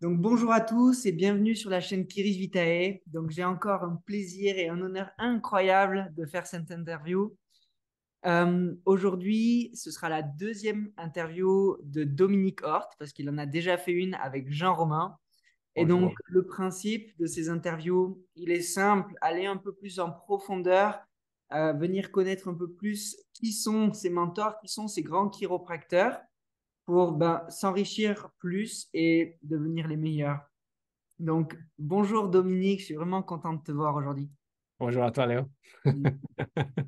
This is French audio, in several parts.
Donc bonjour à tous et bienvenue sur la chaîne Kiris Vitae. Donc j'ai encore un plaisir et un honneur incroyable de faire cette interview. Euh, aujourd'hui, ce sera la deuxième interview de Dominique Hort parce qu'il en a déjà fait une avec Jean Romain. Et donc le principe de ces interviews, il est simple, aller un peu plus en profondeur venir connaître un peu plus qui sont ces mentors, qui sont ces grands chiropracteurs pour ben, s'enrichir plus et devenir les meilleurs. Donc, bonjour Dominique, je suis vraiment content de te voir aujourd'hui. Bonjour à toi Léo.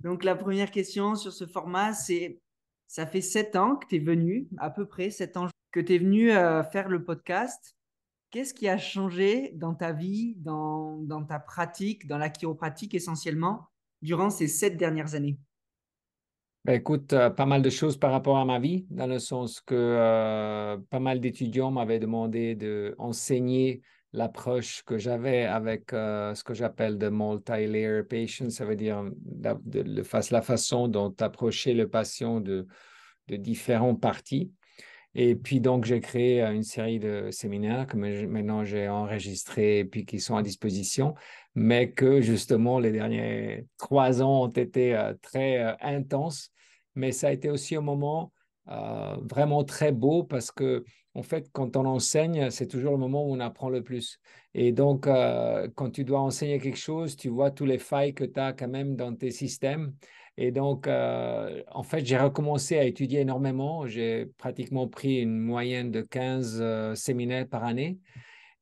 Donc, la première question sur ce format, c'est ça fait sept ans que tu es venu, à peu près sept ans que tu es venu euh, faire le podcast. Qu'est-ce qui a changé dans ta vie, dans, dans ta pratique, dans la chiropratique essentiellement, durant ces sept dernières années? Ben, écoute, euh, pas mal de choses par rapport à ma vie, dans le sens que euh, pas mal d'étudiants m'avaient demandé d'enseigner enseigner l'approche que j'avais avec euh, ce que j'appelle de multi-layer patient, ça veut dire la, de, la façon dont approcher le patient de, de différentes parties. Et puis donc, j'ai créé une série de séminaires que maintenant j'ai enregistrés et puis qui sont à disposition mais que justement les derniers trois ans ont été euh, très euh, intenses. Mais ça a été aussi un moment euh, vraiment très beau parce que, en fait, quand on enseigne, c'est toujours le moment où on apprend le plus. Et donc, quand tu dois enseigner quelque chose, tu vois tous les failles que tu as quand même dans tes systèmes. Et donc, en fait, j'ai recommencé à étudier énormément. J'ai pratiquement pris une moyenne de 15 séminaires par année.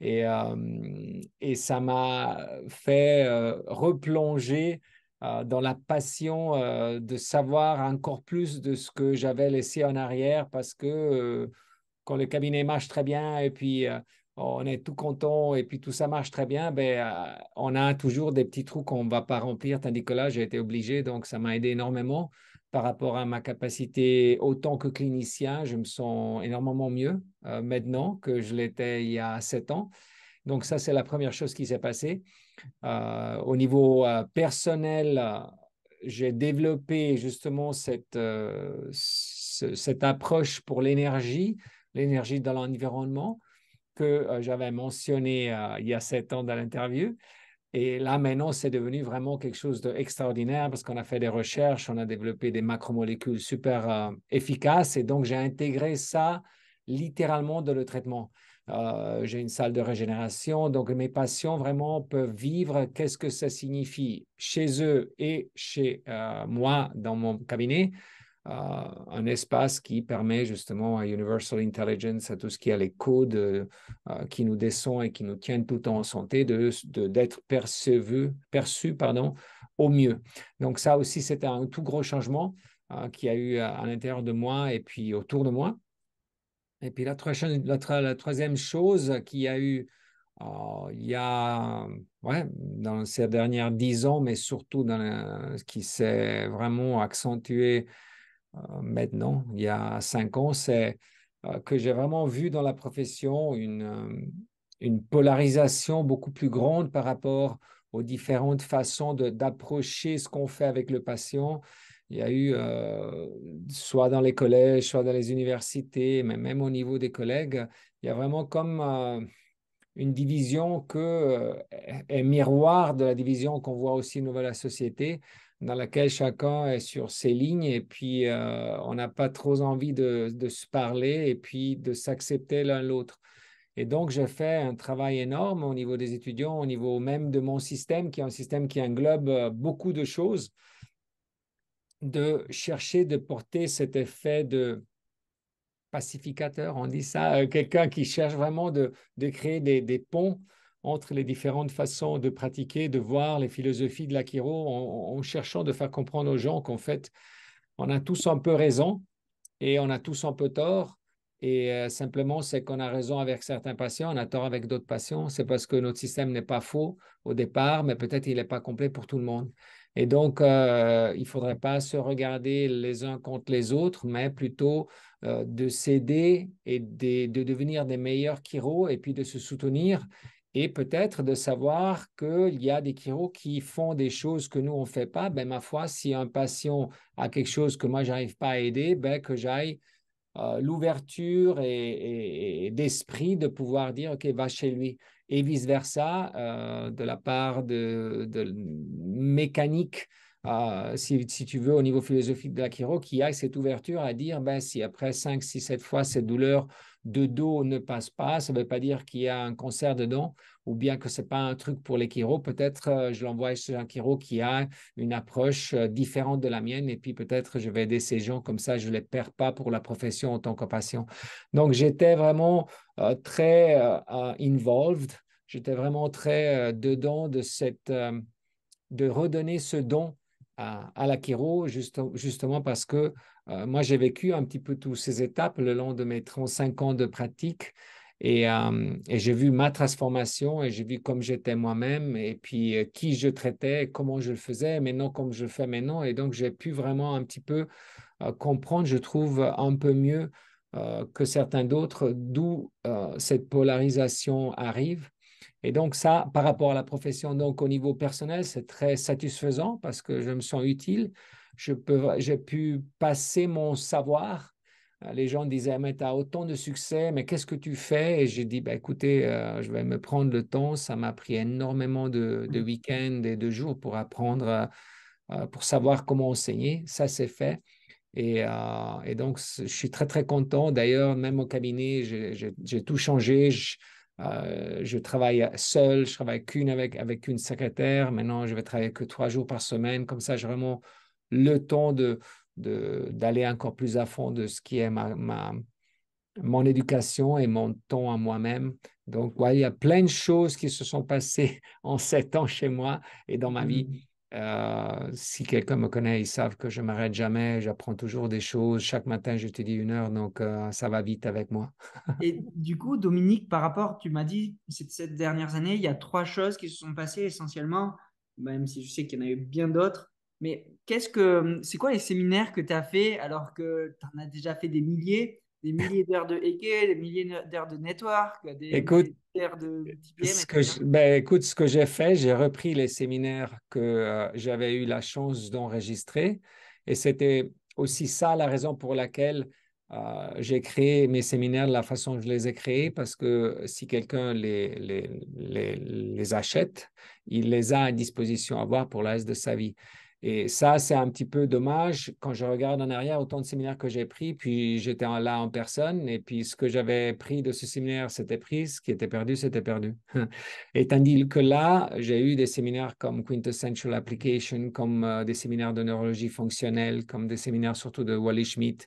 Euh, et, ça m'a fait euh, replonger euh, dans la passion de savoir encore plus de ce que j'avais laissé en arrière parce que quand le cabinet marche très bien et puis on est tout content et puis tout ça marche très bien, ben, on a toujours des petits trous qu'on ne va pas remplir. Tandis que là, j'ai été obligé, donc ça m'a aidé énormément par rapport à ma capacité autant que clinicien, je me sens énormément mieux euh, maintenant que je l'étais il y a sept ans. Donc ça, c'est la première chose qui s'est passée. Euh, au niveau euh, personnel, j'ai développé justement cette, cette approche pour l'énergie, l'énergie dans l'environnement que j'avais mentionné il y a sept ans dans l'interview. Et là, maintenant, c'est devenu vraiment quelque chose d'extraordinaire parce qu'on a fait des recherches, on a développé des macromolécules super euh, efficaces. Et donc, j'ai intégré ça littéralement dans le traitement. Euh, j'ai une salle de régénération, donc mes patients vraiment peuvent vivre qu'est-ce que ça signifie chez eux et chez euh, moi dans mon cabinet euh, un espace qui permet justement à Universal Intelligence, à tout ce qui a les codes euh, euh, qui nous descendent et qui nous tiennent tout en santé, d'être de, d'être perçu, perçu pardon, au mieux. Donc ça aussi, c'était un tout gros changement qui a eu à, l'intérieur de moi et puis autour de moi. Et puis la, troisième, la, troisième chose qui a eu il y a, ouais, dans ces dernières dix ans, mais surtout dans ce qui s'est vraiment accentué euh, maintenant, il y a cinq ans, c'est euh, que j'ai vraiment vu dans la profession euh, une, polarisation beaucoup plus grande par rapport aux différentes façons d'approcher ce qu'on fait avec le patient. Il y a eu, soit dans les collèges, soit dans les universités, mais même au niveau des collègues, il y a vraiment comme une division que est miroir de la division qu'on voit aussi de la société, dans laquelle chacun est sur ses lignes et puis euh, on n'a pas trop envie de, se parler et puis de s'accepter l'un l'autre. Et donc, j'ai fait un travail énorme au niveau des étudiants, au niveau même de mon système, qui est un système qui englobe euh, beaucoup de choses, de chercher de porter cet effet de pacificateur, on dit ça, euh, quelqu'un qui cherche vraiment de, créer des ponts entre les différentes façons de pratiquer, de voir les philosophies de l'Akiro, en, en, cherchant de faire comprendre aux gens qu'en fait, on a tous un peu raison et on a tous un peu tort. Et euh, simplement, c'est qu'on a raison avec certains patients, on a tort avec d'autres patients. C'est parce que notre système n'est pas faux au départ, mais peut-être il n'est pas complet pour tout le monde. Et donc, euh, il ne faudrait pas se regarder les uns contre les autres, mais plutôt euh, de s'aider et de, de, devenir des meilleurs chiro et puis de se soutenir et peut-être de savoir qu'il y a des chiro qui font des choses que nous, on ne fait pas. Ben, ma foi, si un patient a quelque chose que moi, je n'arrive pas à aider, ben, que j'aille euh, l'ouverture et, d'esprit de pouvoir dire, OK, va chez lui. Et vice-versa, euh, de la part de, mécanique, euh, si, si, tu veux, au niveau philosophique de la chiro, qui a cette ouverture à dire, ben, si après 5, 6, 7 fois cette douleur de dos ne passe pas, ça ne veut pas dire qu'il y a un cancer dedans ou bien que ce n'est pas un truc pour les chiro. Peut-être euh, je l'envoie chez un chiro qui a une approche euh, différente de la mienne et puis peut-être je vais aider ces gens comme ça, je ne les perds pas pour la profession en tant que patient. Donc j'étais vraiment euh, très involved, j'étais vraiment très dedans de cette... de redonner ce don à, la chiro, justement parce que euh, moi, j'ai vécu un petit peu toutes ces étapes le long de mes 35 ans de pratique euh, et, j'ai vu ma transformation et j'ai vu comme j'étais moi-même et puis euh, qui je traitais, comment je le faisais, maintenant comme je le fais maintenant. Et donc, j'ai pu vraiment un petit peu comprendre, je trouve, un peu mieux que certains d'autres, d'où cette polarisation arrive. Et donc ça, par rapport à la profession, donc au niveau personnel, c'est très satisfaisant parce que je me sens utile j'ai pu passer mon savoir. Euh, les gens disaient, mais tu as autant de succès, mais qu'est-ce que tu fais Et j'ai dit, bah, écoutez, euh, je vais me prendre le temps. Ça m'a pris énormément de, de mm. week-ends et de jours pour apprendre, euh, pour savoir comment enseigner. Ça, c'est fait. Et, et, donc, je suis très, très content. D'ailleurs, même au cabinet, j'ai tout changé. Je, travaille seul, je travaille qu'une avec, avec une secrétaire. Maintenant, je vais travailler que trois jours par semaine. Comme ça, je vraiment le temps d'aller de, d'aller encore plus à fond de ce qui est ma, mon éducation et mon temps à moi-même. Donc, ouais, il y a plein de choses qui se sont passées en sept ans chez moi et dans ma vie. Mm. Euh, si quelqu'un me connaît, ils savent que je m'arrête jamais, j'apprends toujours des choses. Chaque matin, je te dis une heure, donc euh, ça va vite avec moi. et du coup, Dominique, par rapport, tu m'as dit, ces sept dernières années, il y a trois choses qui se sont passées essentiellement, même si je sais qu'il y en a eu bien d'autres. Mais qu'est-ce que, c'est quoi les séminaires que tu as fait alors que tu en as déjà fait des milliers, des milliers d'heures de Hegel, des milliers d'heures de network, des écoute, milliers d'heures de ce que ben, Écoute, ce que j'ai fait, j'ai repris les séminaires que euh, j'avais eu la chance d'enregistrer. Et c'était aussi ça la raison pour laquelle euh, j'ai créé mes séminaires de la façon que je les ai créés, parce que si quelqu'un les, les, les, achète, il les a à disposition à voir pour le reste de sa vie. Et ça, c'est un petit peu dommage quand je regarde en arrière autant de séminaires que j'ai pris, puis j'étais là en personne, et puis ce que j'avais pris de ce séminaire, c'était pris, ce qui était perdu, c'était perdu. et tandis que là, j'ai eu des séminaires comme Quintessential Application, comme euh, des séminaires de neurologie fonctionnelle, comme des séminaires surtout de Wally Schmidt,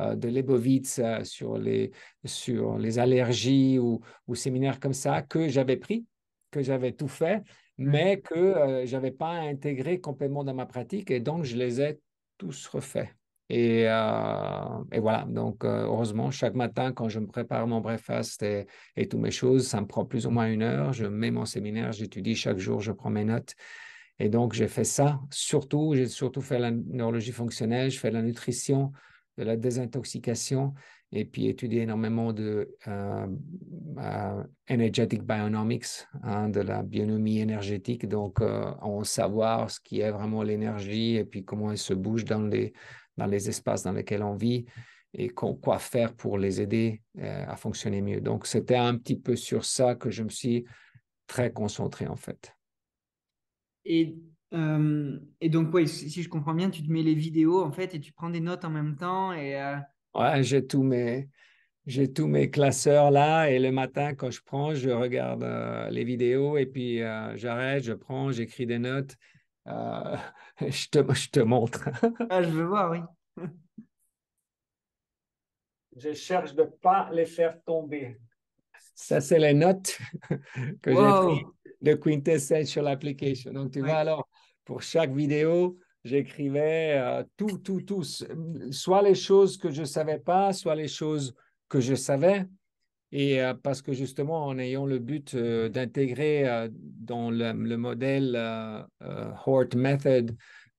euh, de Lebovitz euh, sur, les, sur les allergies ou, ou séminaires comme ça que j'avais pris que j'avais tout fait Mmh. mais que je n'avais pas intégré complètement dans ma pratique et donc je les ai tous refaits. Et, voilà, donc heureusement, chaque matin, quand je me prépare mon breakfast et, et toutes mes choses, ça me prend plus ou moins une heure. Je mets mon séminaire, j'étudie chaque jour, je prends mes notes. Et donc, j'ai fait ça. Surtout, j'ai surtout fait la neurologie fonctionnelle, je fais la nutrition, de la désintoxication et puis étudier énormément de euh, euh, energetic bionomics, hein, de la bionomie énergétique, donc euh, en savoir ce qui est vraiment l'énergie et puis comment elle se bouge dans les, dans les espaces dans lesquels on vit et quoi faire pour les aider à fonctionner mieux. Donc c'était un petit peu sur ça que je me suis très concentré en fait. Et et donc, ouais, si, je comprends bien, tu te mets les vidéos en fait et tu prends des notes en même temps et, j'ai tous mes j'ai tous mes classeurs là et le matin quand je prends, je regarde euh, les vidéos et puis euh, j'arrête, je prends, j'écris des notes. Euh, je, te, je te montre. ah, je veux voir, oui. je cherche de ne pas les faire tomber. Ça, c'est les notes que j'ai j'ai de sur Application. Donc, tu vois, alors, pour chaque vidéo, j'écrivais euh, tout, tout, tout, euh, soit les choses que je ne savais pas, soit les choses que je savais. Et euh, parce que justement, en ayant le but d'intégrer dans le, modèle Hort Method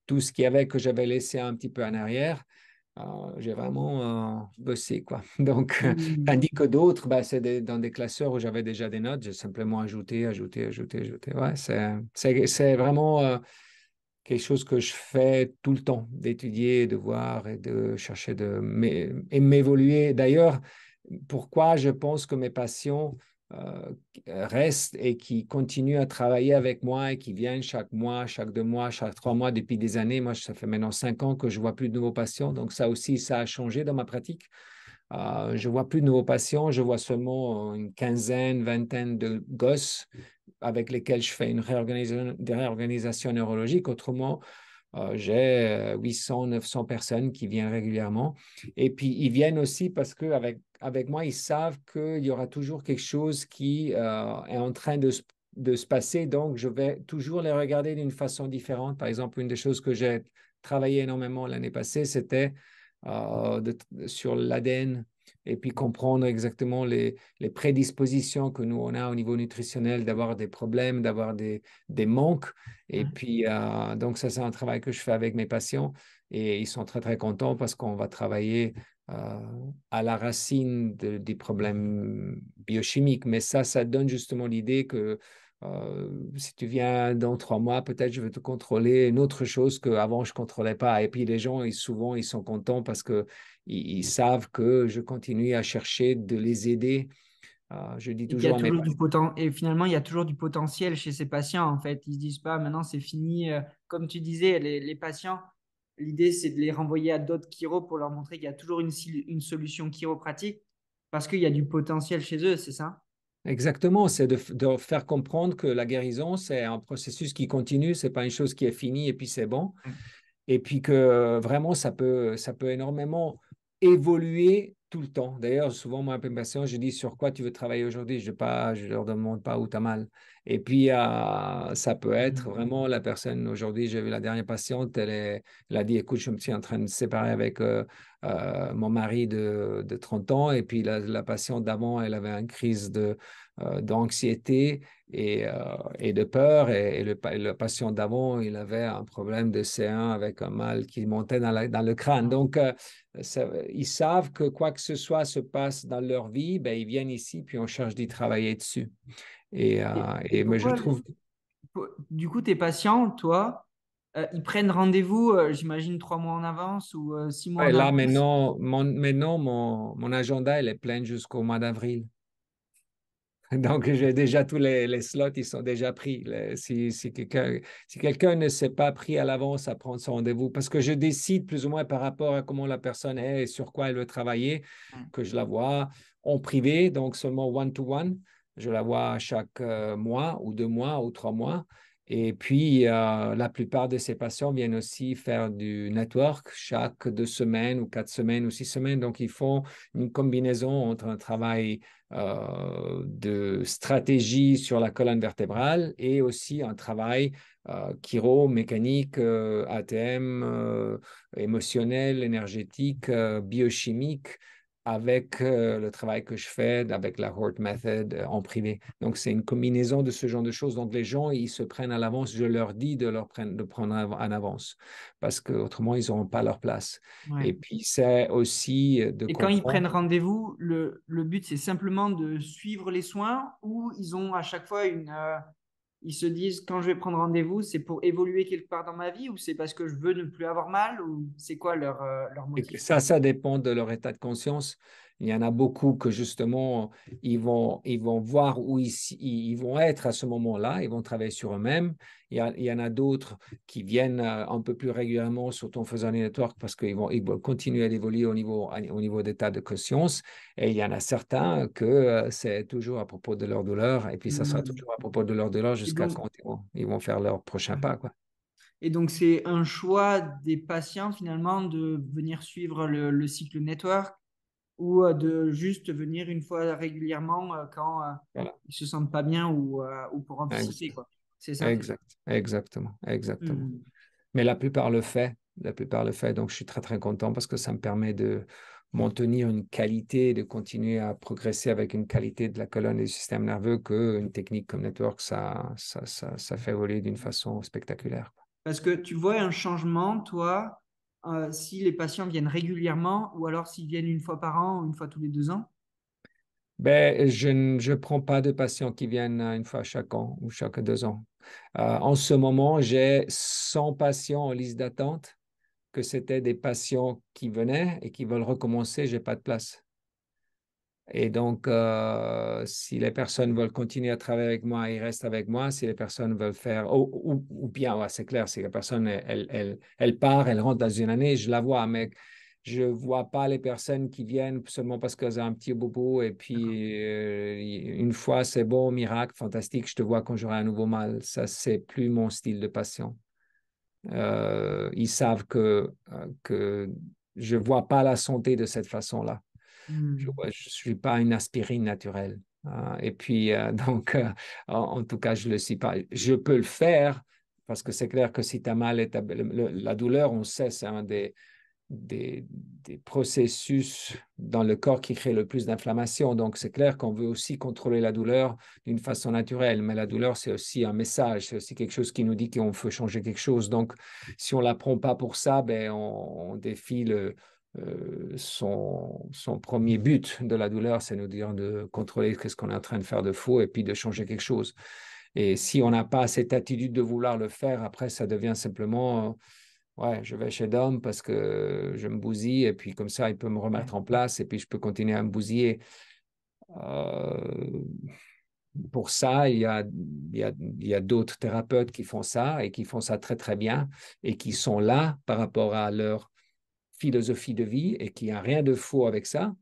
tout ce qu'il y avait que j'avais laissé un petit peu en arrière, j'ai vraiment bossé. Quoi. Donc, mmh. tandis que d'autres, bah, c'est dans des classeurs où j'avais déjà des notes, j'ai simplement ajouté, ajouté, ajouté, ajouté. Ouais, c'est vraiment quelque chose que je fais tout le temps, d'étudier, de voir et de chercher de m'évoluer. D'ailleurs, pourquoi je pense que mes patients euh, restent et qui continuent à travailler avec moi et qui viennent chaque mois, chaque deux mois, chaque trois mois depuis des années. Moi, ça fait maintenant cinq ans que je vois plus de nouveaux patients, donc ça aussi, ça a changé dans ma pratique. Je euh, je vois plus de nouveaux patients, je vois seulement euh, une quinzaine, vingtaine de gosses avec lesquels je fais une réorganisation, des réorganisations neurologiques. Autrement, euh, j'ai 800, euh, 900 personnes qui viennent régulièrement. Et puis, ils viennent aussi parce qu'avec avec moi, ils savent qu'il y aura toujours quelque chose qui euh, est en train de se de se passer. Donc, je vais toujours les regarder d'une façon différente. Par exemple, une des choses que j'ai travaillé énormément l'année passée, c'était sur l'ADN et puis comprendre exactement les, prédispositions que nous on a au niveau nutritionnel d'avoir des problèmes, d'avoir des, manques. Et puis, euh, donc ça, c'est un travail que je fais avec mes patients et ils sont très, très contents parce qu'on va travailler euh, à la racine des problèmes biochimiques. Mais ça, ça donne justement l'idée que euh, si tu viens dans trois mois, peut-être je vais te contrôler une autre chose qu'avant je ne contrôlais pas. Et puis les gens, ils, souvent, ils sont contents parce qu'ils ils savent que je continue à chercher de les aider. Euh, je dis toujours, du Et finalement, il y a toujours du potentiel chez ces patients, en fait. Ils ne se disent pas, maintenant, c'est fini. Euh, comme tu disais, les, patients, l'idée, c'est de les renvoyer à d'autres chiro pour leur montrer qu'il y a toujours une, une solution chiropratique parce qu'il y a du potentiel chez eux, c'est ça Exactement, c'est de, faire comprendre que la guérison, c'est un processus qui continue, c'est pas une chose qui est finie et puis c'est bon. Mmh. Et puis que euh, vraiment, ça peut, ça peut énormément évoluer tout le temps. D'ailleurs, souvent, moi, un patient, je dis sur quoi tu veux travailler aujourd'hui, je ne je leur demande pas où tu as mal. Et puis, ah, ça peut être mmh. vraiment la personne, aujourd'hui, j'ai vu la dernière patiente, elle, a dit, écoute, je me suis en train de séparer avec euh, euh, mon mari de, 30 ans. Et puis, la, patiente d'avant, elle avait une crise de, euh, d'anxiété et, et, de peur. Et, le, patient d'avant, il avait un problème de C1 avec un mal qui montait dans, le crâne. Mmh. Donc, ils savent que quoi que ce soit se passe dans leur vie, ben, ils viennent ici, puis on cherche d'y travailler dessus. Et, euh, je trouve. Du coup, tes patients, toi, euh, ils prennent rendez-vous, euh, j'imagine, trois mois en avance ou six mois en là, avance. Maintenant, mon, mon, agenda, est plein jusqu'au mois d'avril. Donc, j'ai déjà tous les, slots, ils sont déjà pris. si, quelqu'un ne s'est pas pris à l'avance à prendre son rendez-vous, parce que je décide plus ou moins par rapport à comment la personne est et sur quoi elle veut travailler, mmh. que je la vois en privé, donc seulement one-to-one. one to one je la vois chaque euh, mois ou deux mois ou trois mois. Et puis, euh, la plupart de ces patients viennent aussi faire du network chaque deux semaines ou quatre semaines ou six semaines. Donc, ils font une combinaison entre un travail euh, de stratégie sur la colonne vertébrale et aussi un travail euh, chiro, mécanique, ATM, émotionnel, énergétique, biochimique avec euh, le travail que je fais, avec la Hort Method euh, en privé. Donc, c'est une combinaison de ce genre de choses. Donc, les gens, ils se prennent à l'avance. Je leur dis de leur prendre, de prendre en avance parce qu'autrement, ils n'auront pas leur place. Et puis, c'est aussi euh, de. Et quand ils prennent rendez-vous, le, but, c'est simplement de suivre les soins ou ils ont à chaque fois une, ils se disent quand je vais prendre rendez-vous, c'est pour évoluer quelque part dans ma vie ou c'est parce que je veux ne plus avoir mal ou c'est quoi leur, euh, leur motif Ça, ça dépend de leur état de conscience. Il y en a beaucoup que justement, ils vont, ils vont voir où ils, ils vont être à ce moment-là, ils vont travailler sur eux-mêmes. Il, y en a d'autres qui viennent euh, un peu plus régulièrement, surtout en faisant les networks, parce qu'ils vont, ils vont continuer à évoluer au niveau, au niveau d'état de conscience. Et il y en a certains que euh, c'est toujours à propos de leur douleur, et puis ça sera mmh. toujours à propos de leur douleur jusqu'à quand ils vont, faire leur prochain pas. Quoi. Et donc, c'est un choix des patients finalement de venir suivre le cycle network ou euh, de juste venir une fois régulièrement euh, quand euh, voilà. ils se sentent pas bien ou, pour anticiper. Quoi. C'est ça. Exactement. Exactement. Mmh. Mais la plupart le fait. La plupart le fait. Donc, je suis très, très content parce que ça me permet de maintenir une qualité, de continuer à progresser avec une qualité de la colonne et du système nerveux qu'une technique comme Network, ça, ça, ça, ça fait voler d'une façon spectaculaire. Parce que tu vois un changement, toi, euh, si les patients viennent régulièrement ou alors s'ils viennent une fois par an, une fois tous les deux ans ben, je ne prends pas de patients qui viennent euh, une fois chaque an ou chaque deux ans. Euh, en ce moment, j'ai 100 patients en liste d'attente, que c'était des patients qui venaient et qui veulent recommencer, j'ai pas de place. Et donc, euh, si les personnes veulent continuer à travailler avec moi, ils restent avec moi. Si les personnes veulent faire, ou, bien, c'est clair, si la personne, elle, part, elle rentre dans une année, je la vois, mais je ne vois pas les personnes qui viennent seulement parce qu'elles ont un petit bobo et puis euh, une fois, c'est bon, miracle, fantastique, je te vois quand j'aurai un nouveau mal. Ça, c'est plus mon style de patient. Euh, ils savent que, que je ne vois pas la santé de cette façon-là. Je ne hmm. suis pas une aspirine naturelle. Hein. et puis, euh, donc, euh, en, tout cas, je ne le suis pas. Je peux le faire parce que c'est clair que si tu as mal, et la douleur, on sait, c'est un des, des, processus dans le corps qui crée le plus d'inflammation. Donc, c'est clair qu'on veut aussi contrôler la douleur d'une façon naturelle, mais la douleur, c'est aussi un message, c'est aussi quelque chose qui nous dit qu'on veut changer quelque chose. Donc, si on ne prend pas pour ça, ben, on, on défie le, euh, son, premier but de la douleur, c'est nous dire de contrôler ce qu'on est en train de faire de faux et puis de changer quelque chose. Et si on n'a pas cette attitude de vouloir le faire, après, ça devient simplement, euh, ouais, je vais chez Dom parce que je me bousille, et puis comme ça, il peut me remettre en place, et puis je peux continuer à me bousiller. Euh, pour ça, y a, il y a d'autres thérapeutes qui font ça, et qui font ça très, très bien, et qui sont là par rapport à leur philosophie de vie et qu'il n'y a rien de faux avec ça,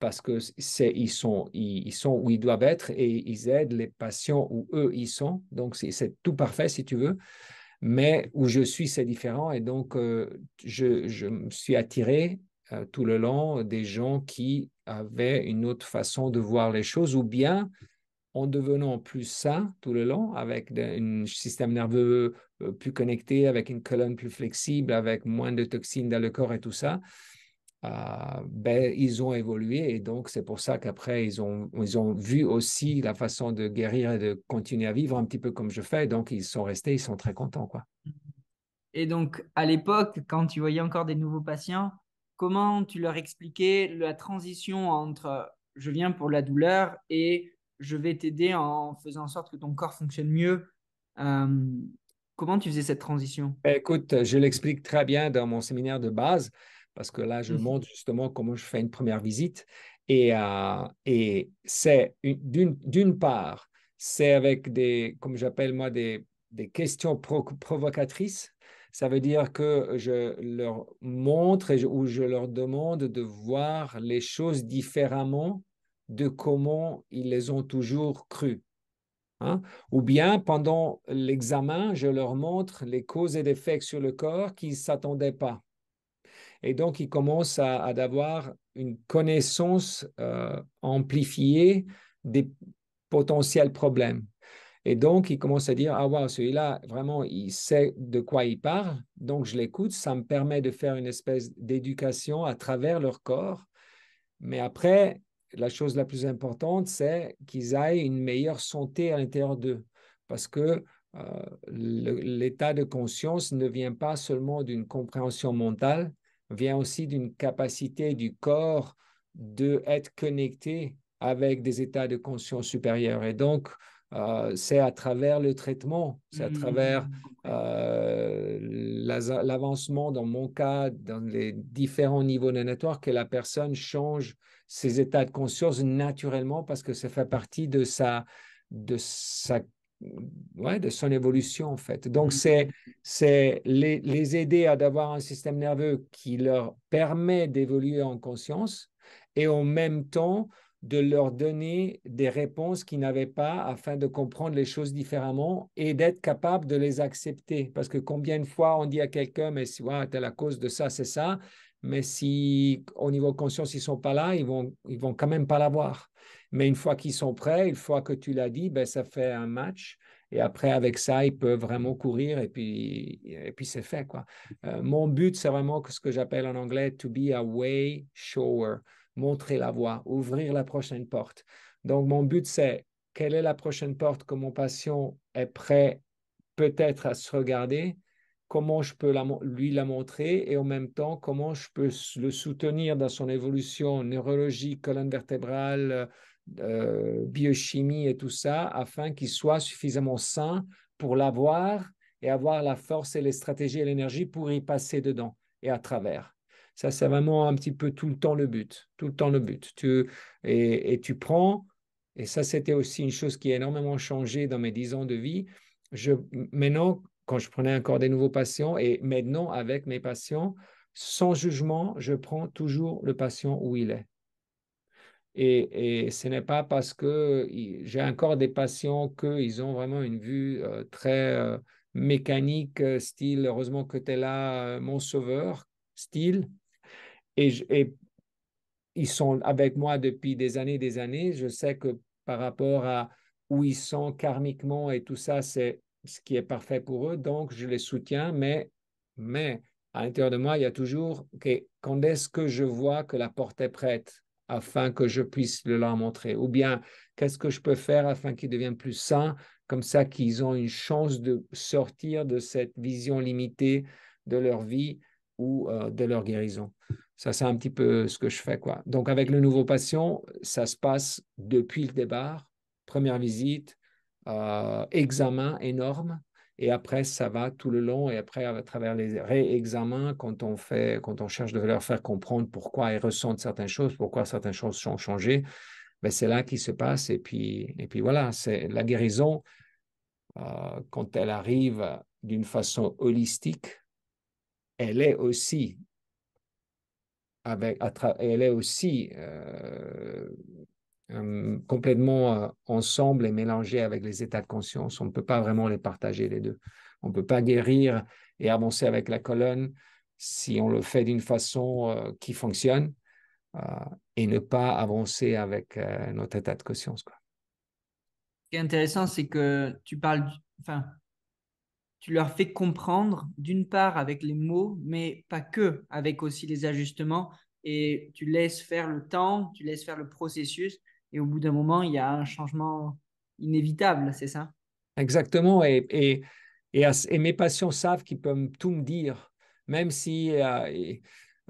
parce que c'est ils sont ils, sont où ils doivent être et ils aident les patients où eux ils sont. Donc c'est tout parfait si tu veux, mais où je suis c'est différent et donc euh, je, je, me suis attiré euh, tout le long des gens qui avaient une autre façon de voir les choses ou bien en devenant plus sain tout le long, avec un système nerveux euh, plus connecté, avec une colonne plus flexible, avec moins de toxines dans le corps et tout ça, euh, ben, ils ont évolué. Et donc, c'est pour ça qu'après, ils ont, ils ont vu aussi la façon de guérir et de continuer à vivre un petit peu comme je fais. Donc, ils sont restés, ils sont très contents. Quoi. Et donc, à l'époque, quand tu voyais encore des nouveaux patients, comment tu leur expliquais la transition entre je viens pour la douleur et je vais t'aider en faisant en sorte que ton corps fonctionne mieux. Euh, comment tu faisais cette transition? Ben, écoute, je l'explique très bien dans mon séminaire de base, parce que là, je mhm. montre justement comment je fais une première visite. Et, euh, c'est d'une part, c'est avec des, comme j'appelle moi, des, questions provocatrices. Ça veut dire que je leur montre ou je leur demande de voir les choses différemment de comment ils les ont toujours crus. Hein. Ou bien pendant l'examen, je leur montre les causes et les effets sur le corps qu'ils ne s'attendaient pas. Et donc, ils commencent à, avoir une connaissance euh, amplifiée des potentiels problèmes. Et donc, ils commencent à dire, ah wow, celui-là, vraiment, il sait de quoi il parle, donc je l'écoute, ça me permet de faire une espèce d'éducation à travers leur corps. Mais après, la chose la plus importante, c'est qu'ils aient une meilleure santé à l'intérieur d'eux. Parce que euh, l'état de conscience ne vient pas seulement d'une compréhension mentale, vient aussi d'une capacité du corps de être connecté avec des états de conscience supérieurs. Et donc, euh, c'est à travers le traitement, c'est à mmh, travers mmh, mmh, euh, l'avancement, dans mon cas, dans les différents niveaux network, que la personne change ses états de conscience naturellement parce que ça fait partie de sa, de son évolution en fait. Donc c'est les, les, aider à d'avoir un système nerveux qui leur permet d'évoluer en conscience et en même temps de leur donner des réponses qu'ils n'avaient pas afin de comprendre les choses différemment et d'être capable de les accepter. Parce que combien de fois on dit à quelqu'un, mais si ouais, tu la cause de ça, c'est ça, mais si au niveau conscience, ils ne sont pas là, ils vont, vont quand même pas l'avoir. Mais une fois qu'ils sont prêts, une fois que tu l'as dit, ben, ça fait un match. Et après, avec ça, ils peuvent vraiment courir et puis, et puis c'est fait. Quoi. Euh, mon but, c'est vraiment ce que j'appelle en anglais « to be a way shower montrer la voie, ouvrir la prochaine porte. Donc, mon but, c'est quelle est la prochaine porte que mon patient est prêt peut-être à se regarder, comment je peux lui la montrer et en même temps, comment je peux le soutenir dans son évolution neurologique, colonne vertébrale, euh, biochimie et tout ça, afin qu'il soit suffisamment sain pour l'avoir et avoir la force et les stratégies et l'énergie pour y passer dedans et à travers. Ça, c'est vraiment un petit peu tout le temps le but, tout le temps le but. Tu, et, tu prends, et ça, c'était aussi une chose qui a énormément changé dans mes dix ans de vie. Je, maintenant, quand je prenais encore des nouveaux patients, et maintenant avec mes patients, sans jugement, je prends toujours le patient où il est. Et, et, ce n'est pas parce que j'ai encore des patients qu'ils ont vraiment une vue euh, très euh, mécanique, euh, style heureusement que tu es là, mon sauveur, style. Et, ils sont avec moi depuis des années des années. Je sais que par rapport à où ils sont karmiquement et tout ça, c'est ce qui est parfait pour eux. Donc, je les soutiens, mais, mais à l'intérieur de moi, il y a toujours, quand est-ce que je vois que la porte est prête afin que je puisse le leur montrer Ou bien, qu'est-ce que je peux faire afin qu'ils deviennent plus sains, comme ça qu'ils ont une chance de sortir de cette vision limitée de leur vie ou euh, de leur guérison ça, c'est un petit peu ce que je fais. Quoi. Donc, avec le nouveau patient, ça se passe depuis le départ, première visite, euh, examen énorme, et après, ça va tout le long, et après, à travers les réexamens, quand on fait, quand on cherche de leur faire comprendre pourquoi ils ressentent certaines choses, pourquoi certaines choses sont changées, ben c'est là qu'il se passe. Et puis, et puis voilà, c'est la guérison, euh, quand elle arrive d'une façon holistique, elle est aussi avec, elle est aussi euh, euh, complètement euh, ensemble et mélangée avec les états de conscience. On ne peut pas vraiment les partager les deux. On ne peut pas guérir et avancer avec la colonne si on le fait d'une façon qui fonctionne et ne pas avancer avec notre état de conscience. Ce qui est intéressant, c'est que tu parles, tu leur fais comprendre, d'une part avec les mots, mais pas que, avec aussi les ajustements, et tu laisses faire le temps, tu laisses faire le processus, et au bout d'un moment, il y a un changement inévitable, c'est ça Exactement, et, et, et, mes patients savent qu'ils peuvent tout me dire, même si, euh,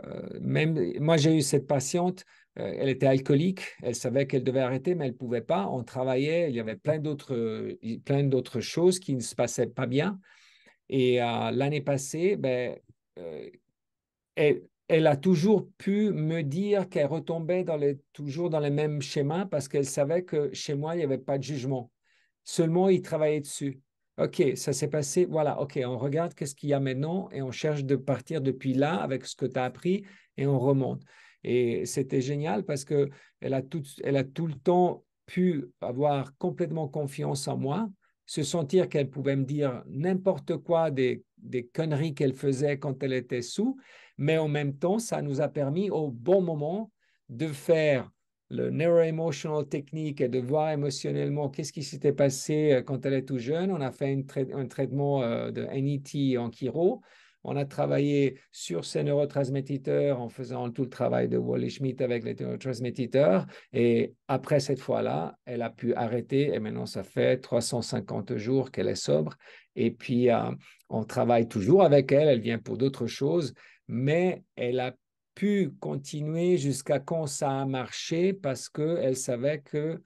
euh, même, moi j'ai eu cette patiente, euh, elle était alcoolique, elle savait qu'elle devait arrêter, mais elle ne pouvait pas. On travaillait, il y avait plein d'autres, plein d'autres choses qui ne se passaient pas bien. Et euh, l'année passée, ben, euh, elle, a toujours pu me dire qu'elle retombait dans les, toujours dans les mêmes schémas parce qu'elle savait que chez moi, il n'y avait pas de jugement. Seulement, il travaillait dessus. OK, ça s'est passé. Voilà, OK, on regarde qu'est-ce qu'il y a maintenant et on cherche de partir depuis là avec ce que tu as appris et on remonte. Et c'était génial parce qu'elle a, elle a tout le temps pu avoir complètement confiance en moi se sentir qu'elle pouvait me dire n'importe quoi des, conneries qu'elle faisait quand elle était sous, mais en même temps, ça nous a permis au bon moment de faire le neuro-emotional technique et de voir émotionnellement qu'est-ce qui s'était passé euh, quand elle est tout jeune. On a fait un traitement euh, de NET en chiro on a travaillé sur ces neurotransmetteurs en faisant tout le travail de Wally Schmidt avec les neurotransmetteurs Et après cette fois-là, elle a pu arrêter. Et maintenant, ça fait 350 jours qu'elle est sobre. Et puis, euh, on travaille toujours avec elle. Elle vient pour d'autres choses. Mais elle a pu continuer jusqu'à quand ça a marché parce qu'elle savait que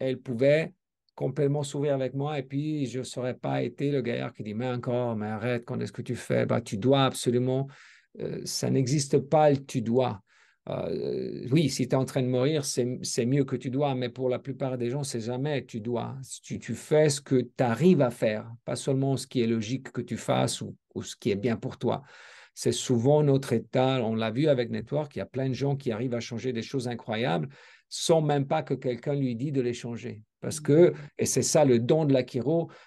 elle pouvait complètement s'ouvrir avec moi et puis je ne serais pas été le gaillard qui dit mais encore, mais arrête, quand est-ce que tu fais bah, Tu dois absolument, euh, ça n'existe pas le tu dois. Euh, oui, si tu es en train de mourir, c'est mieux que tu dois, mais pour la plupart des gens, c'est jamais tu dois. Tu, tu fais ce que tu arrives à faire, pas seulement ce qui est logique que tu fasses ou, ce qui est bien pour toi. C'est souvent notre état, on l'a vu avec Network, il y a plein de gens qui arrivent à changer des choses incroyables sans même pas que quelqu'un lui dit de les changer. Parce que, et c'est ça le don de la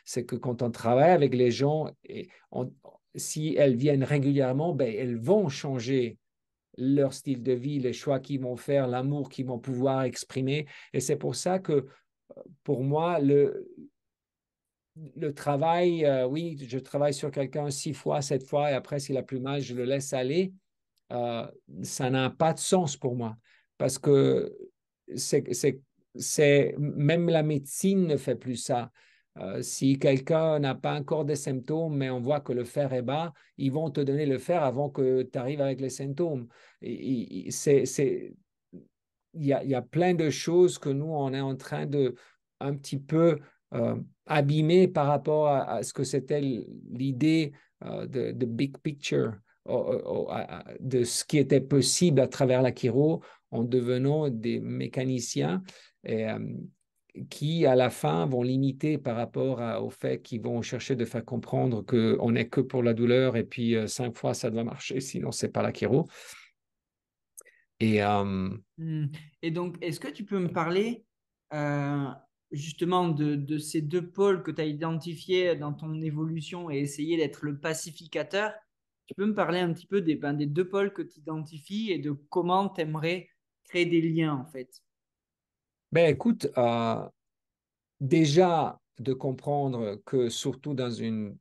c'est que quand on travaille avec les gens, et si elles viennent régulièrement, ben, elles vont changer leur style de vie, les choix qu'ils vont faire, l'amour qu'ils vont pouvoir exprimer. Et c'est pour ça que, pour moi, le, le travail, euh, oui, je travaille sur quelqu'un six fois, sept fois, et après, s'il a plus mal, je le laisse aller. Euh, ça n'a pas de sens pour moi. Parce que c'est c'est même la médecine ne fait plus ça. Euh, si quelqu'un n'a pas encore des symptômes, mais on voit que le fer est bas, ils vont te donner le fer avant que tu arrives avec les symptômes. Il y, a plein de choses que nous, on est en train de un petit peu euh, abîmer par rapport à, ce que c'était l'idée euh, de, big picture, de ce qui était possible à travers la chiro en devenant des mécaniciens. Euh, qui, à la fin, vont limiter par rapport au fait qu'ils vont chercher de faire comprendre qu'on n'est que pour la douleur et puis euh, cinq fois ça doit marcher, sinon c'est pas la chiro. Et, euh, mmh. et donc, est-ce que tu peux me parler justement de, ces deux pôles que tu as identifiés dans ton évolution et essayer d'être le pacificateur Tu peux me parler un petit peu des, ben, des deux pôles que tu identifies et de comment tu aimerais créer des liens en fait ben écoute, euh, déjà de comprendre que surtout dans une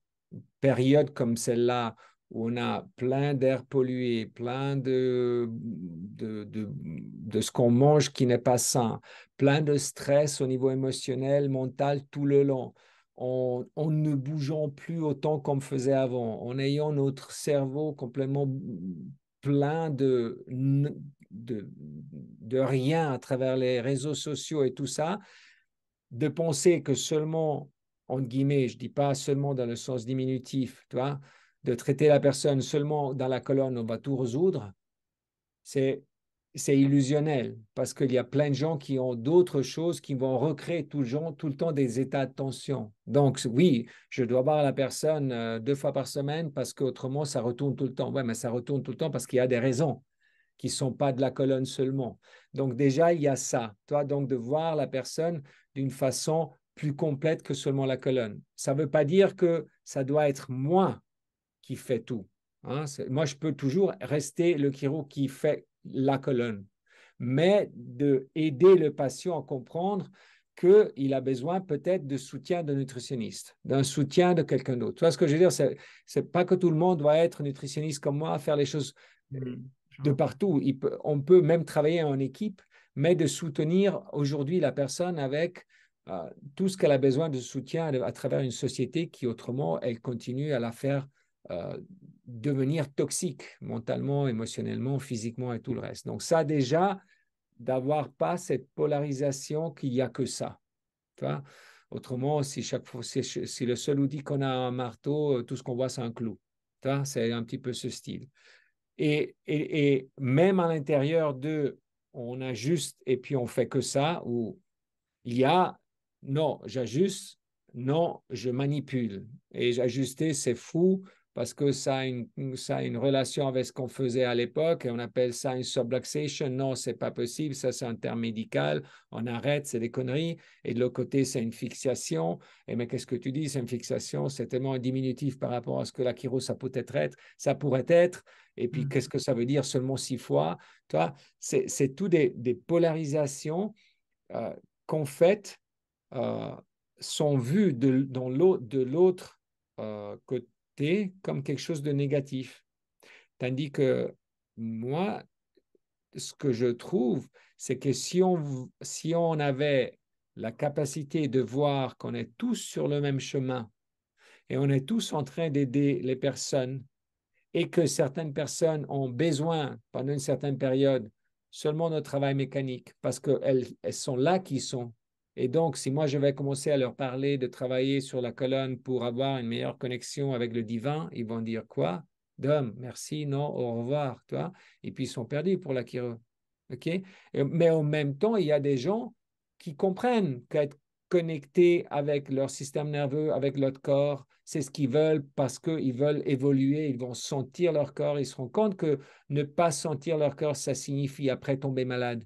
période comme celle-là où on a plein d'air pollué, plein de, de, ce qu'on mange qui n'est pas sain, plein de stress au niveau émotionnel, mental tout le long, on en, ne bougeant plus autant qu'on faisait avant, en ayant notre cerveau complètement plein de de, rien à travers les réseaux sociaux et tout ça, de penser que seulement, entre guillemets, je ne dis pas seulement dans le sens diminutif, tu vois, de traiter la personne seulement dans la colonne, on va tout résoudre, c'est c'est illusionnel parce qu'il y a plein de gens qui ont d'autres choses qui vont recréer tout le, temps, tout le temps des états de tension. Donc, oui, je dois voir la personne euh, deux fois par semaine parce qu'autrement, ça retourne tout le temps. Oui, mais ça retourne tout le temps parce qu'il y a des raisons qui sont pas de la colonne seulement. Donc déjà, il y a ça, toi, donc de voir la personne d'une façon plus complète que seulement la colonne. Ça ne veut pas dire que ça doit être moi qui fais tout. Hein. Moi, je peux toujours rester le chirurgien qui fait la colonne, mais de aider le patient à comprendre qu'il a besoin peut-être de soutien de nutritionniste, d'un soutien de quelqu'un d'autre. Tu ce que je veux dire? C'est, n'est pas que tout le monde doit être nutritionniste comme moi, faire les choses hmm de partout. on peut même travailler en équipe, mais de soutenir aujourd'hui la personne avec euh, tout ce qu'elle a besoin de soutien à, travers une société qui autrement, elle continue à la faire euh, devenir toxique mentalement, émotionnellement, physiquement et tout le reste. Donc ça déjà, d'avoir pas cette polarisation qu'il y a que ça. autrement, si, chaque fois, si, le seul outil qu'on a un marteau, euh, tout ce qu'on voit, c'est un clou. c'est un petit peu ce style. Et, même à l'intérieur de on ajuste et puis on fait que ça, ou il y a non, j'ajuste, non, je manipule. Et ajuster, c'est fou, parce que ça a une, ça a une relation avec ce qu'on faisait à l'époque et on appelle ça une subluxation. Non, c'est pas possible, ça c'est un terme médical, on arrête, c'est des conneries. Et de l'autre côté, c'est une fixation. Et mais qu'est-ce que tu dis, c'est une fixation, c'est tellement un diminutif par rapport à ce que la chiro, ça peut être, ça pourrait être. Et puis, mm. qu'est-ce que ça veut dire seulement six fois Toi, c'est tout des, des polarisations euh, qu'on fait, euh, sont vues de, dans de l'autre euh, côté comme quelque chose de négatif. Tandis que moi, ce que je trouve, c'est que si on, avait la capacité de voir qu'on est tous sur le même chemin et on est tous en train d'aider les personnes et que certaines personnes ont besoin pendant une certaine période seulement de travail mécanique parce qu'elles elles sont là qui sont et donc, si moi, je vais commencer à leur parler de travailler sur la colonne pour avoir une meilleure connexion avec le divin, ils vont dire quoi D'homme, merci, non, au revoir, toi. Et puis, ils sont perdus pour la chiro. OK Mais en même temps, il y a des gens qui comprennent qu'être connecté avec leur système nerveux, avec leur corps. C'est ce qu'ils veulent parce qu'ils veulent évoluer, ils vont sentir leur corps, ils se rendent compte que ne pas sentir leur corps, ça signifie après tomber malade.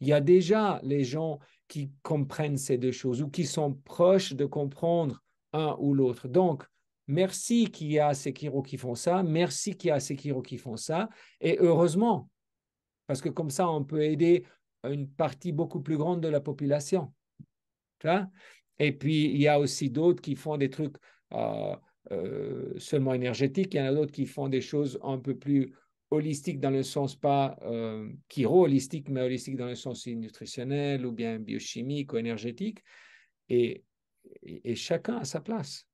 Il y a déjà les gens qui comprennent ces deux choses ou qui sont proches de comprendre un ou l'autre. Donc, merci qu'il y a ces Kiro qui font ça, merci qu'il y a ces Kiro qui font ça, et heureusement, parce que comme ça, on peut aider une partie beaucoup plus grande de la population. Et puis, il y a aussi d'autres qui font des trucs euh, euh, seulement énergétiques, il y en a d'autres qui font des choses un peu plus holistique dans le sens pas euh, chiro holistique, mais holistique dans le sens nutritionnel ou bien biochimique ou énergétique. Et, et, chacun à sa place.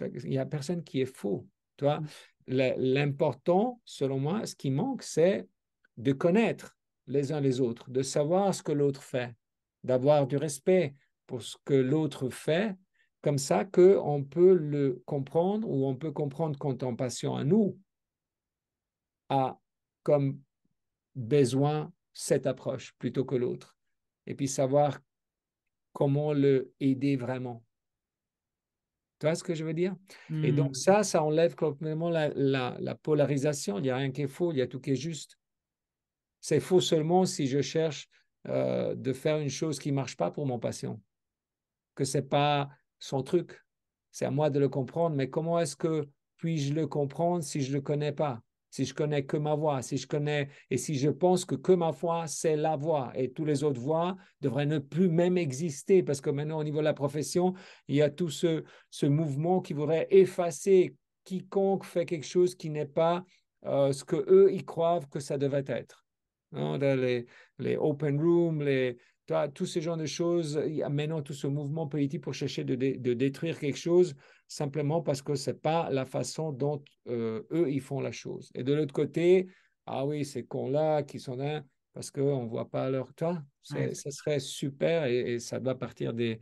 il n'y a personne qui est faux. Toi, l'important, selon moi, ce qui manque, c'est de connaître les uns les autres, de savoir ce que l'autre fait, d'avoir du respect pour ce que l'autre fait, comme ça que on peut le comprendre ou on peut comprendre quand on patient à nous a comme besoin cette approche plutôt que l'autre. Et puis savoir comment le aider vraiment. Tu vois ce que je veux dire Et donc hmm. ça, ça enlève complètement la, polarisation. Il n'y a rien qui est faux, il y a tout qui est juste. C'est faux seulement si je cherche euh, de faire une chose qui ne marche pas pour mon patient, que ce n'est pas son truc. C'est à moi de le comprendre, mais comment est-ce que puis-je le comprendre si je ne le connais pas si je connais que ma voix, si je connais et si je pense que que ma voix, c'est la voix et tous les autres voix devraient ne plus même exister parce que maintenant au niveau de la profession, il y a tout ce, ce mouvement qui voudrait effacer quiconque fait quelque chose qui n'est pas euh, ce que eux y croient que ça devait être. Hein, les, les, open rooms, les, tous ces genres de choses, maintenant tout ce mouvement politique pour chercher de détruire quelque chose simplement parce que c'est pas la façon dont euh, eux, ils font la chose. Et de l'autre côté, ah oui, ces cons-là qui sont là, parce qu'on ne voit pas leur toi ça serait super et, ça doit partir des,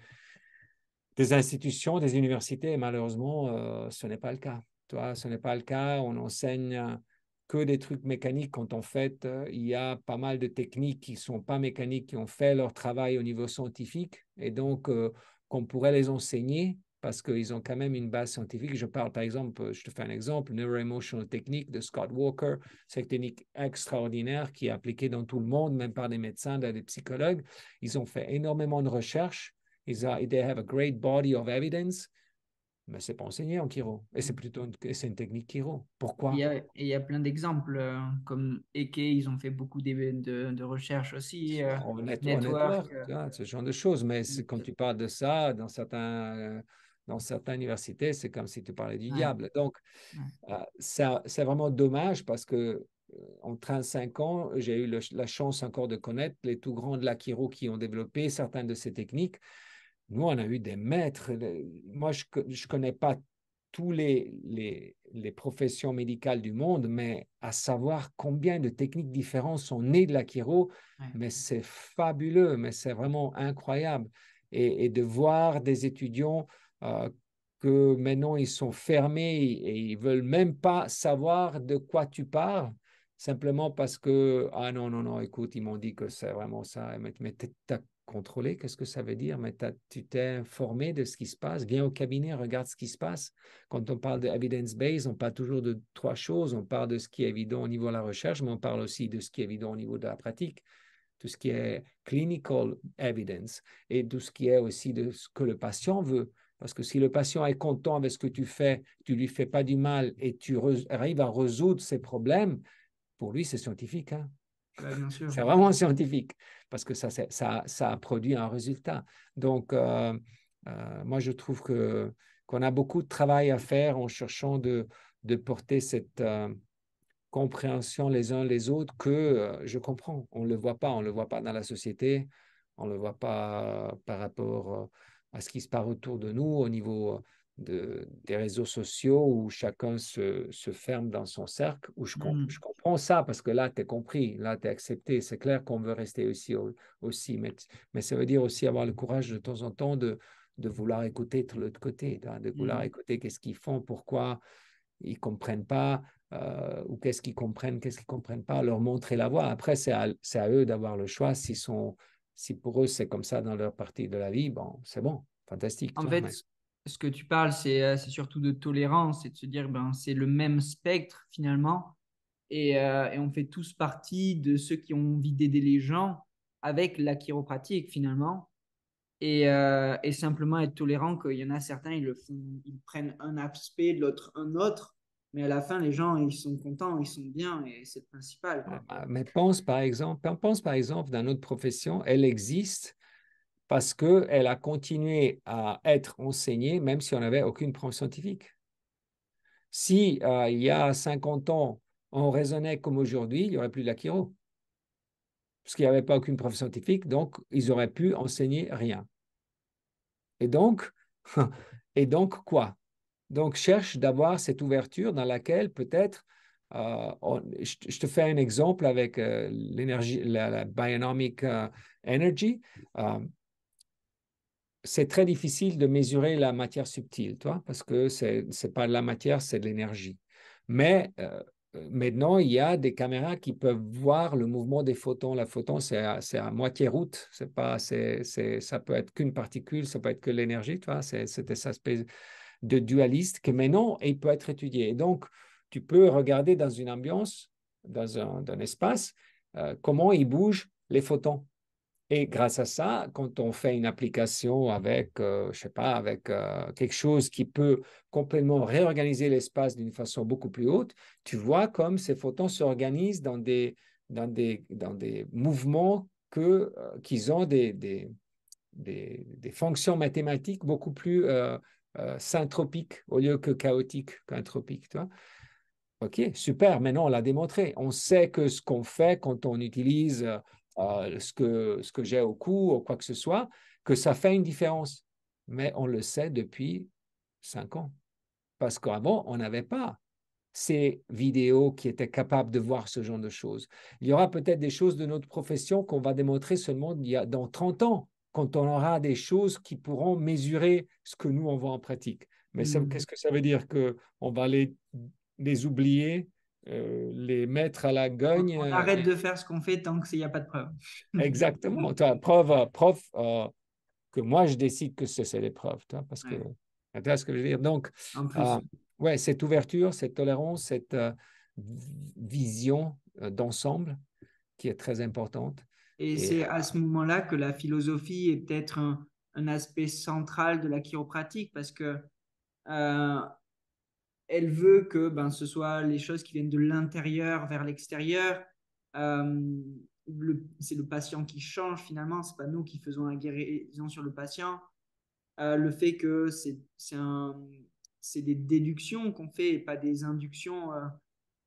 des institutions, des universités. Et malheureusement, euh, ce n'est pas le cas. Toi, ce n'est pas le cas. On enseigne que des trucs mécaniques quand en fait, euh, il y a pas mal de techniques qui ne sont pas mécaniques, qui ont fait leur travail au niveau scientifique et donc qu'on pourrait les enseigner parce qu'ils ont quand même une base scientifique. Je parle, par exemple, euh, je te fais un exemple, Neuro-Emotional Technique de Scott Walker. C'est une technique extraordinaire qui est appliquée dans tout le monde, même par des médecins, des psychologues. Ils ont fait énormément de recherches. Ils ont, they have a great body of evidence. Mais c'est pas enseigné en chiro. Et c'est plutôt une, une technique chiro. Pourquoi il y, a, plein d'exemples. Euh, comme Eke, ils ont fait beaucoup de, de, recherches aussi. Euh, network, en euh, hein, ce genre de choses. Mais quand tu parles de ça, dans certains euh, dans certaines universités, c'est comme si tu parlais du diable. Donc, euh, c'est vraiment dommage parce que euh, en 35 ans, j'ai eu la chance encore de connaître les tout grands de l'Akiro qui ont développé certaines de ces techniques. Nous, on a eu des maîtres. Moi, je ne connais pas tous les, les, professions médicales du monde, mais à savoir combien de techniques différentes sont nées de l'Akiro, mais c'est fabuleux, mais c'est vraiment incroyable. Et, et, de voir des étudiants euh, que maintenant ils sont fermés et ils veulent même pas savoir de quoi tu parles simplement parce que ah non non non écoute ils m'ont dit que c'est vraiment ça mais, tu t'as contrôlé qu'est-ce que ça veut dire mais tu t'es informé de ce qui se passe viens au cabinet regarde ce qui se passe quand on parle de evidence based on parle toujours de trois choses on parle de ce qui est évident au niveau de la recherche mais on parle aussi de ce qui est évident au niveau de la pratique tout ce qui est clinical evidence et tout ce qui est aussi de ce que le patient veut parce que si le patient est content avec ce que tu fais, tu lui fais pas du mal et tu arrives à résoudre ses problèmes, pour lui, c'est scientifique. Hein. c'est vraiment scientifique parce que ça, ça, a produit un résultat. Donc, euh, euh, moi, je trouve que qu'on a beaucoup de travail à faire en cherchant de, de porter cette euh, compréhension les uns les autres que je comprends. On ne le voit pas, on ne le voit pas dans la société, on ne le voit pas par rapport à ce qui se passe autour de nous au niveau euh, de, des réseaux sociaux où chacun se, ferme dans son cercle, où je, mmh. je comprends ça parce que là, tu es compris, là, tu es accepté. C'est clair qu'on veut rester aussi, aussi mais, mais, ça veut dire aussi avoir le courage de temps en temps de, de vouloir écouter de l'autre côté, de vouloir mmh. écouter qu'est-ce qu'ils font, pourquoi ils comprennent pas, euh, ou qu'est-ce qu'ils comprennent, qu'est-ce qu'ils comprennent pas, leur montrer la voie. Après, c'est à, eux d'avoir le choix s'ils sont si pour eux c'est comme ça dans leur partie de la vie, bon, c'est bon, fantastique. En fait, ce que tu parles, c'est euh, surtout de tolérance et de se dire, ben, c'est le même spectre finalement. Euh, et, on fait tous partie de ceux qui ont envie d'aider les gens avec la chiropratique finalement. Et, euh, simplement être tolérant qu'il y en a certains, ils, font, ils prennent un aspect, l'autre un autre mais à la fin, les gens, ils sont contents, ils sont bien, et c'est le principal. Ah, mais pense par exemple, pense par exemple dans notre profession, elle existe parce qu'elle a continué à être enseignée, même si on n'avait aucune preuve scientifique. Si euh, il y a 50 ans, on raisonnait comme aujourd'hui, il n'y aurait plus de la chiro. Parce qu'il n'y avait pas aucune preuve scientifique, donc ils auraient pu enseigner rien. Et donc, et donc quoi donc, cherche d'avoir cette ouverture dans laquelle peut-être, euh, je, te fais un exemple avec euh, l'énergie, la, Bionomic euh, Energy. c'est très difficile de mesurer la matière subtile, toi, parce que ce n'est pas de la matière, c'est de l'énergie. Mais maintenant, il y a des caméras qui peuvent voir le mouvement des photons. La photon, c'est à, moitié route. C'est pas, c'est, ça peut être qu'une particule, ça peut être que l'énergie, C'est, ça aspect de dualiste que maintenant il peut être étudié. Et donc, tu peux regarder dans une ambiance, dans un, espace, euh, comment ils bougent les photons. Et grâce à ça, quand on fait une application avec, euh, je sais pas, avec euh, quelque chose qui peut complètement réorganiser l'espace d'une façon beaucoup plus haute, tu vois comme ces photons s'organisent dans des, dans, des, dans des mouvements que, qu'ils ont des, des, fonctions mathématiques beaucoup plus euh, au lieu que chaotique qu'intropique. Ok, super, maintenant on l'a démontré. On sait que ce qu'on fait quand on utilise euh, ce que, ce que j'ai au cou ou quoi que ce soit, que ça fait une différence. Mais on le sait depuis cinq ans. Parce qu'avant, on n'avait pas ces vidéos qui étaient capables de voir ce genre de choses. Il y aura peut-être des choses de notre profession qu'on va démontrer seulement dans 30 ans quand on aura des choses qui pourront mesurer ce que nous, on voit en pratique. Mais mm. qu'est-ce que ça veut dire on va les, les oublier euh, les mettre à la gogne. On euh, arrête de faire ce qu'on fait tant qu'il n'y a pas de preuve. Exactement. Toi, preuve, euh, que moi, je décide que c'est les preuves. parce que, tu ce que je veux dire. Donc, ah, ouais, cette ouverture, cette tolérance, cette vision d'ensemble qui est très importante. Et, c'est à ce moment-là que la philosophie est peut-être un, aspect central de la chiropratique parce que euh, elle veut que ben, ce soit les choses qui viennent de l'intérieur vers l'extérieur. Euh, c'est le patient qui change finalement, c'est pas nous qui faisons la guérison sur le patient. Euh, le fait que c'est des déductions qu'on fait et pas des inductions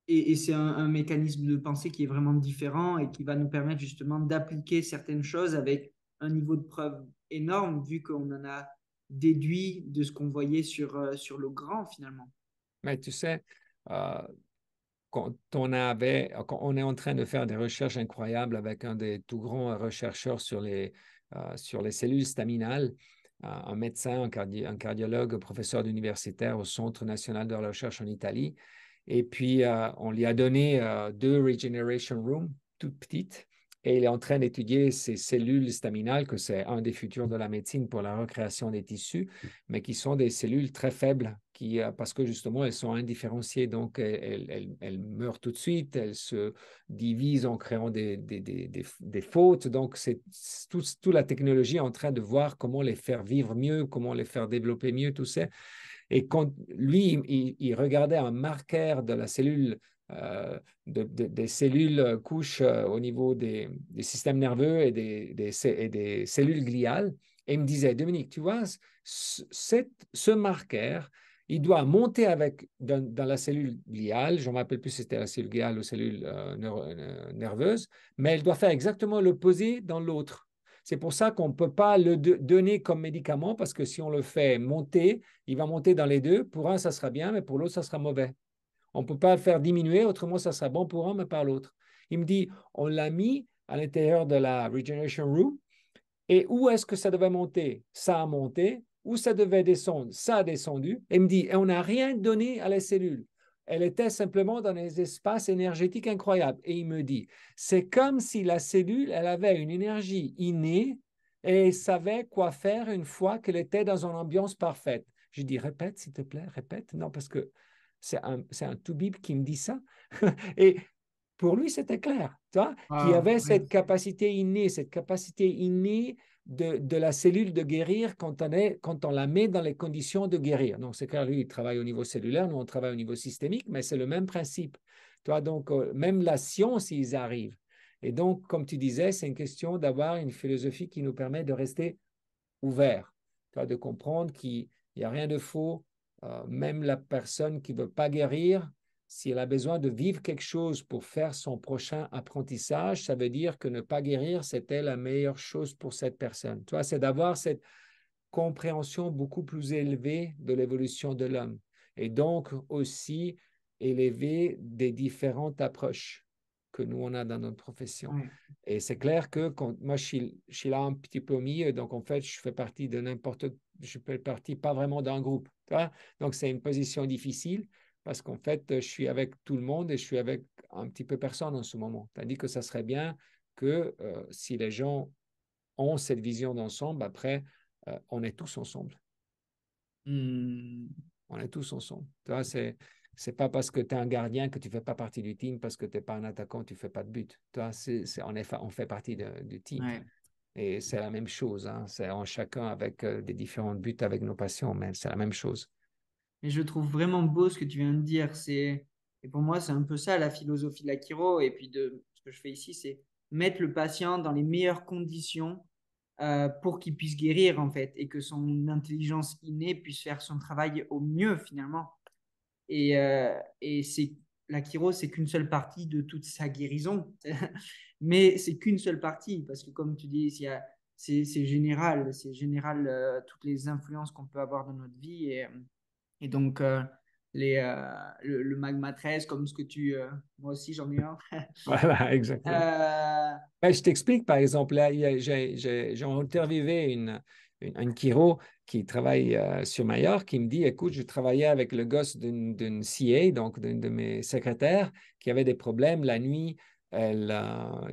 et, c'est un, mécanisme de pensée qui est vraiment différent et qui va nous permettre justement d'appliquer certaines choses avec un niveau de preuve énorme, vu qu'on en a déduit de ce qu'on voyait sur, euh, sur le grand finalement. Mais tu sais, euh, quand on, avait, on est en train de faire des recherches incroyables avec un des tout grands chercheurs sur les, euh, sur les cellules staminales, un médecin, un, cardiologue, un professeur d'universitaire au Centre national de recherche en Italie, et puis, euh, on lui a donné euh, deux regeneration rooms, toutes petites, et il est en train d'étudier ces cellules staminales, que c'est un des futurs de la médecine pour la recréation des tissus, mais qui sont des cellules très faibles, qui, euh, parce que justement, elles sont indifférenciées, donc elles, meurent tout de suite, elles se divisent en créant des, fautes. Donc, c'est tout, toute la technologie est en train de voir comment les faire vivre mieux, comment les faire développer mieux, tout ça. Et quand lui, il, regardait un marqueur de la cellule, euh, des cellules couches euh, au niveau des, systèmes nerveux et des, des, cellules gliales, et il me disait, Dominique, tu vois, ce marqueur, il doit monter avec dans, la cellule gliale, je ne me rappelle plus si c'était la cellule gliale ou cellule euh, nerveuse, mais elle doit faire exactement l'opposé dans l'autre. C'est pour ça qu'on ne peut pas le donner comme médicament parce que si on le fait monter, il va monter dans les deux. Pour un, ça sera bien, mais pour l'autre, ça sera mauvais. On ne peut pas le faire diminuer, autrement, ça sera bon pour un, mais pas l'autre. Il me dit, on l'a mis à l'intérieur de la Regeneration Room. Et où est-ce que ça devait monter Ça a monté. Où ça devait descendre Ça a descendu. Et il me dit, et on n'a rien donné à la cellule. Elle était simplement dans des espaces énergétiques incroyables. Et il me dit, c'est comme si la cellule, elle avait une énergie innée et savait quoi faire une fois qu'elle était dans une ambiance parfaite. Je dis, répète, s'il te plaît, répète. Non, parce que c'est un, un bib qui me dit ça. et pour lui, c'était clair, tu vois, ah, avait cette capacité innée, cette capacité innée de, la cellule de guérir quand on, est, quand on la met dans les conditions de guérir. Donc, c'est clair, lui, il travaille au niveau cellulaire, nous, on travaille au niveau systémique, mais c'est le même principe. Toi, donc, euh, même la science, ils arrivent. Et donc, comme tu disais, c'est une question d'avoir une philosophie qui nous permet de rester ouvert, de comprendre qu'il n'y a rien de faux. Euh, même la personne qui ne veut pas guérir, s'il a besoin de vivre quelque chose pour faire son prochain apprentissage, ça veut dire que ne pas guérir, c'était la meilleure chose pour cette personne. Toi, c'est d'avoir cette compréhension beaucoup plus élevée de l'évolution de l'homme et donc aussi élevée des différentes approches que nous, on a dans notre profession. Mm. Et c'est clair que moi, je suis, là un petit peu au milieu, donc en fait, je fais partie de n'importe, je fais partie pas vraiment d'un groupe. Donc, c'est une position difficile, parce qu'en fait, euh, je suis avec tout le monde et je suis avec un petit peu personne en ce moment. Tandis que ça serait bien que euh, si les gens ont cette vision d'ensemble, après, euh, on est tous ensemble. Hmm. On est tous ensemble. Tu vois, c'est c'est pas parce que tu es un gardien que tu fais pas partie du team, parce que tu n'es pas un attaquant, tu fais pas de but. Toi, c'est, on, fait partie du team. Et c'est la même chose. Hein. C'est en chacun avec des différents buts, avec nos passions, mais c'est la même chose. Mais je trouve vraiment beau ce que tu viens de dire. C'est et pour moi, c'est un peu ça la philosophie de la Et puis de ce que je fais ici, c'est mettre le patient dans les meilleures conditions euh, pour qu'il puisse guérir en fait et que son intelligence innée puisse faire son travail au mieux finalement. Et, euh, et c'est la c'est qu'une seule partie de toute sa guérison, mais c'est qu'une seule partie parce que comme tu dis, c'est général, c'est général euh, toutes les influences qu'on peut avoir dans notre vie et euh, et donc, euh, les, euh, le, Magma 13, comme ce que tu. Euh, moi aussi, j'en ai un. voilà, exactement. Ben, je t'explique, par exemple, là, j'ai interviewé une, une, chiro qui travaille sur Mayor, qui me dit Écoute, je travaillais avec le gosse d'une CA, donc d'une de mes secrétaires, qui avait des problèmes la nuit. Elle,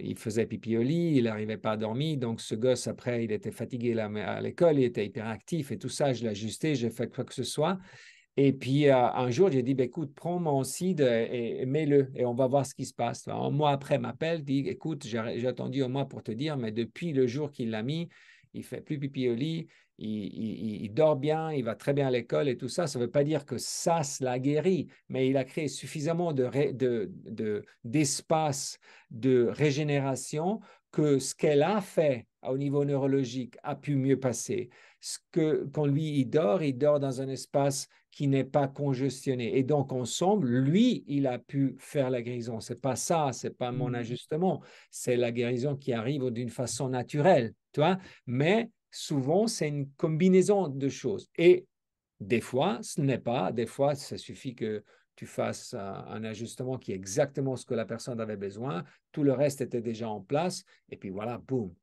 il faisait pipi au lit, il n'arrivait pas à dormir. Donc, ce gosse, après, il était fatigué là, à l'école, il était hyperactif et tout ça. Je l'ai ajusté, j'ai fait quoi que ce soit. Et puis, euh, un jour, j'ai dit, ben, écoute, prends mon cid euh, et, mets-le et on va voir ce qui se passe. Un mois après, m'appelle, dit, écoute, j'ai attendu un mois pour te dire, mais depuis le jour qu'il l'a mis, il fait plus pipi au lit, il, il, dort bien, il va très bien à l'école et tout ça. Ça ne veut pas dire que ça l'a guéri, mais il a créé suffisamment d'espace de, de, de régénération que ce qu'elle a fait au niveau neurologique a pu mieux passer. Ce que, quand lui, il dort, il dort dans un espace qui n'est pas congestionné. Et donc, ensemble, lui, il a pu faire la guérison. C'est pas ça, c'est pas mon mmh. ajustement. C'est la guérison qui arrive d'une façon naturelle, tu vois. Mais souvent, c'est une combinaison de choses. Et des fois, ce n'est pas. Des fois, ça suffit que tu fasses un, ajustement qui est exactement ce que la personne avait besoin. Tout le reste était déjà en place. Et puis voilà, boum,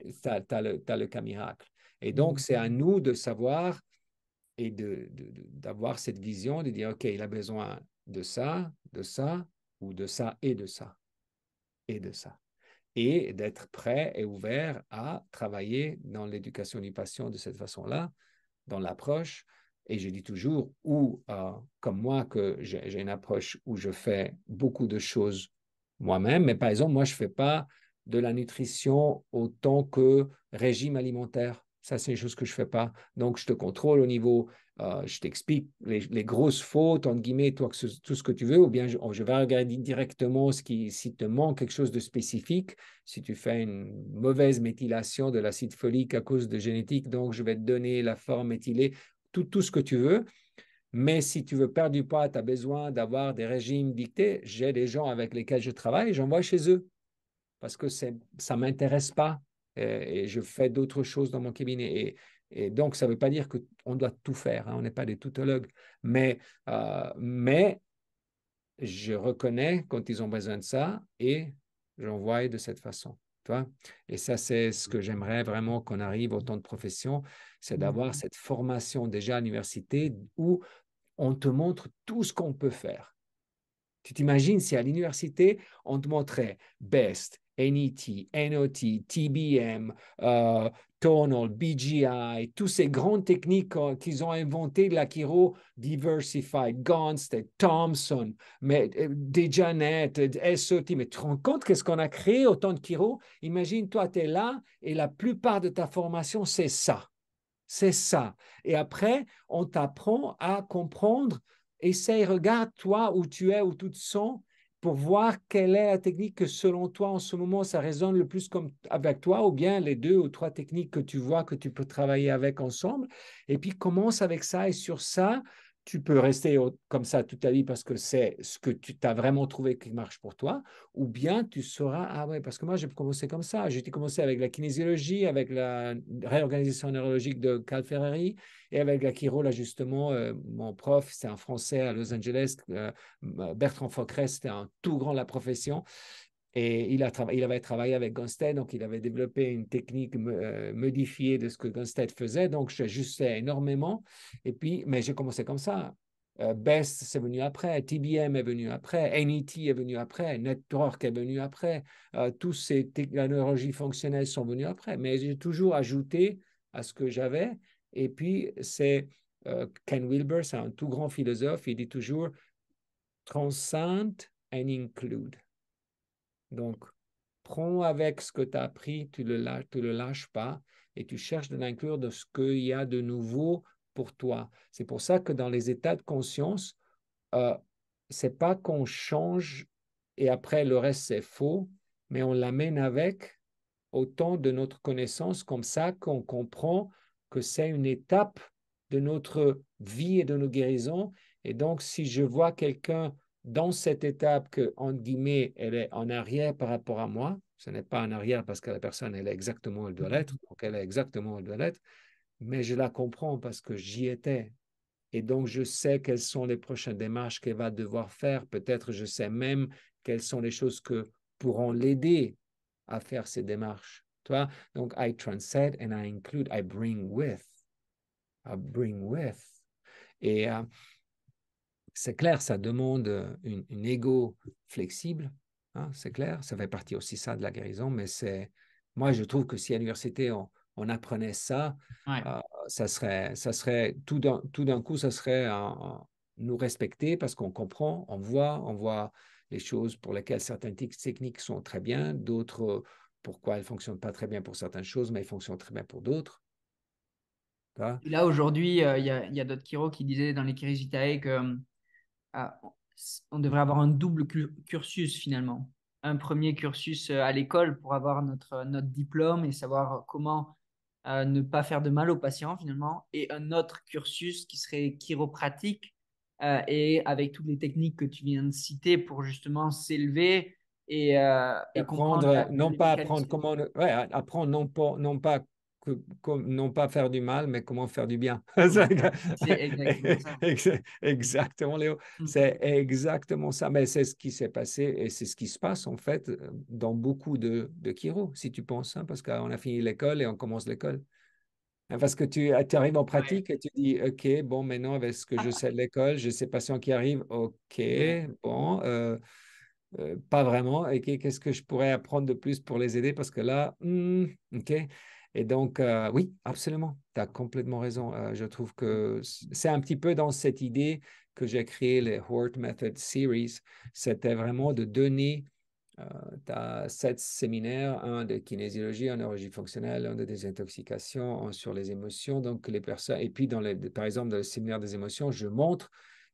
tu as, le cas miracle. Et donc, mmh. c'est à nous de savoir et d'avoir cette vision de dire, OK, il a besoin de ça, de ça, ou de ça et de ça, et de ça. Et d'être prêt et ouvert à travailler dans l'éducation du patient de cette façon-là, dans l'approche. Et je dis toujours, ou euh, comme moi, que j'ai une approche où je fais beaucoup de choses moi-même, mais par exemple, moi, je ne fais pas de la nutrition autant que régime alimentaire. Ça, c'est une chose que je ne fais pas. Donc, je te contrôle au niveau, euh, je t'explique les, grosses fautes, entre guillemets, toi, tout ce que tu veux, ou bien je, vais regarder directement ce qui, si te manque quelque chose de spécifique, si tu fais une mauvaise méthylation de l'acide folique à cause de génétique, donc je vais te donner la forme méthylée, tout, ce que tu veux. Mais si tu veux perdre du poids, tu as besoin d'avoir des régimes dictés. J'ai des gens avec lesquels je travaille, j'envoie chez eux parce que ça ne m'intéresse pas euh, et je fais d'autres choses dans mon cabinet. Et, donc, ça ne veut pas dire qu'on doit tout faire, hein, on n'est pas des toutologues, mais, euh, mais je reconnais quand ils ont besoin de ça et j'envoie de cette façon. Toi. Et ça, c'est ce que j'aimerais vraiment qu'on arrive au temps de profession, c'est d'avoir mmh. cette formation déjà à l'université où on te montre tout ce qu'on peut faire. Tu t'imagines si à l'université, on te montrait BEST, NET, NOT, TBM, euh, Tonal, BGI, toutes ces grandes techniques euh, qu'ils ont inventées, la Kiro, Diversified, Gonstead, Thompson, mais euh, Dejanet, SOT, mais tu te rends compte qu'est-ce qu'on a créé autant de Kiro Imagine-toi, tu es là et la plupart de ta formation, c'est ça. C'est ça. Et après, on t'apprend à comprendre, essaye, regarde toi où tu es, où tu te sens, pour voir quelle est la technique que selon toi en ce moment ça résonne le plus comme avec toi ou bien les deux ou trois techniques que tu vois que tu peux travailler avec ensemble et puis commence avec ça et sur ça tu peux rester comme ça toute ta vie parce que c'est ce que tu as vraiment trouvé qui marche pour toi, ou bien tu sauras, ah ouais, parce que moi j'ai commencé comme ça, j'ai commencé avec la kinésiologie, avec la réorganisation neurologique de Cal Ferrari, et avec la chiro, là justement, euh, mon prof, c'est un Français à Los Angeles, euh, Bertrand Focrest c'était un tout grand de la profession, et il, a il avait travaillé avec Gonstead, donc il avait développé une technique euh, modifiée de ce que Gonstead faisait. Donc, j'ajustais énormément. Et puis, mais j'ai commencé comme ça. Euh, Best, c'est venu après. TBM est venu après. NET est venu après. Network est venu après. Euh, toutes ces technologies fonctionnelles sont venues après. Mais j'ai toujours ajouté à ce que j'avais. Et puis, c'est euh, Ken Wilber, c'est un tout grand philosophe. Il dit toujours transcend and include donc, prends avec ce que tu as appris, tu ne le, lâches pas et tu cherches de l'inclure de ce qu'il y a de nouveau pour toi. C'est pour ça que dans les états de conscience, euh, c'est pas qu'on change et après le reste c'est faux, mais on l'amène avec autant de notre connaissance comme ça qu'on comprend que c'est une étape de notre vie et de nos guérisons. Et donc, si je vois quelqu'un dans cette étape que, en guillemets, elle est en arrière par rapport à moi, ce n'est pas en arrière parce que la personne, elle est exactement où elle doit mhm. l'être, donc elle est exactement où elle doit l'être, mais je la comprends parce que j'y étais. Et donc, je sais quelles sont les prochaines démarches qu'elle va devoir faire. Peut-être, je sais même quelles sont les choses que pourront l'aider à faire ces démarches. Toi, donc, I transcend and I include, I bring with. I bring with. Et euh, c'est clair, ça demande euh, une, égo flexible, hein, c'est clair, ça fait partie aussi ça de la guérison, mais c'est, moi je trouve que si à l'université on, apprenait ça, euh, ça serait, ça serait tout d'un, tout d'un coup, ça serait nous respecter parce qu'on comprend, on voit, on voit les choses pour lesquelles certaines techniques sont très bien, d'autres euh, pourquoi elles fonctionnent pas très bien pour certaines choses, mais elles fonctionnent très bien pour d'autres. Là, aujourd'hui, il y a, d'autres qui disaient dans les Kirijitae que hum, on devrait avoir un double cursus finalement. Un premier cursus euh, à l'école pour avoir notre, euh, notre diplôme et savoir comment euh, ne pas faire de mal aux patients finalement, et un autre cursus qui serait chiropratique et avec toutes les techniques que tu viens de citer pour justement s'élever et, comprendre... apprendre, non pas apprendre comment, ouais, apprendre non pas, non pas non pas faire du mal, mais comment faire du bien. exactement, Léo. Mmh. C'est exactement ça. Mais c'est ce qui s'est passé et c'est ce qui se passe en fait dans beaucoup de, de chiro, si tu penses, hein, parce qu'on a fini l'école et on commence l'école. Hein, parce que tu, tu, arrives en pratique et tu dis, OK, bon, maintenant, avec ce que je ah. sais de l'école, j'ai ces patients qui arrivent, OK, bon, euh, euh, pas vraiment, et qu'est-ce que je pourrais apprendre de plus pour les aider Parce que là, hmm, OK. Et donc, euh, oui, absolument, tu as complètement raison. Euh, je trouve que c'est un petit peu dans cette idée que j'ai créé les Hort Method Series. C'était vraiment de donner, euh, tu as sept séminaires, un de kinésiologie, un neurologie fonctionnelle, un de désintoxication, sur les émotions. Donc, les personnes, et puis dans par exemple, dans le séminaire des émotions, je montre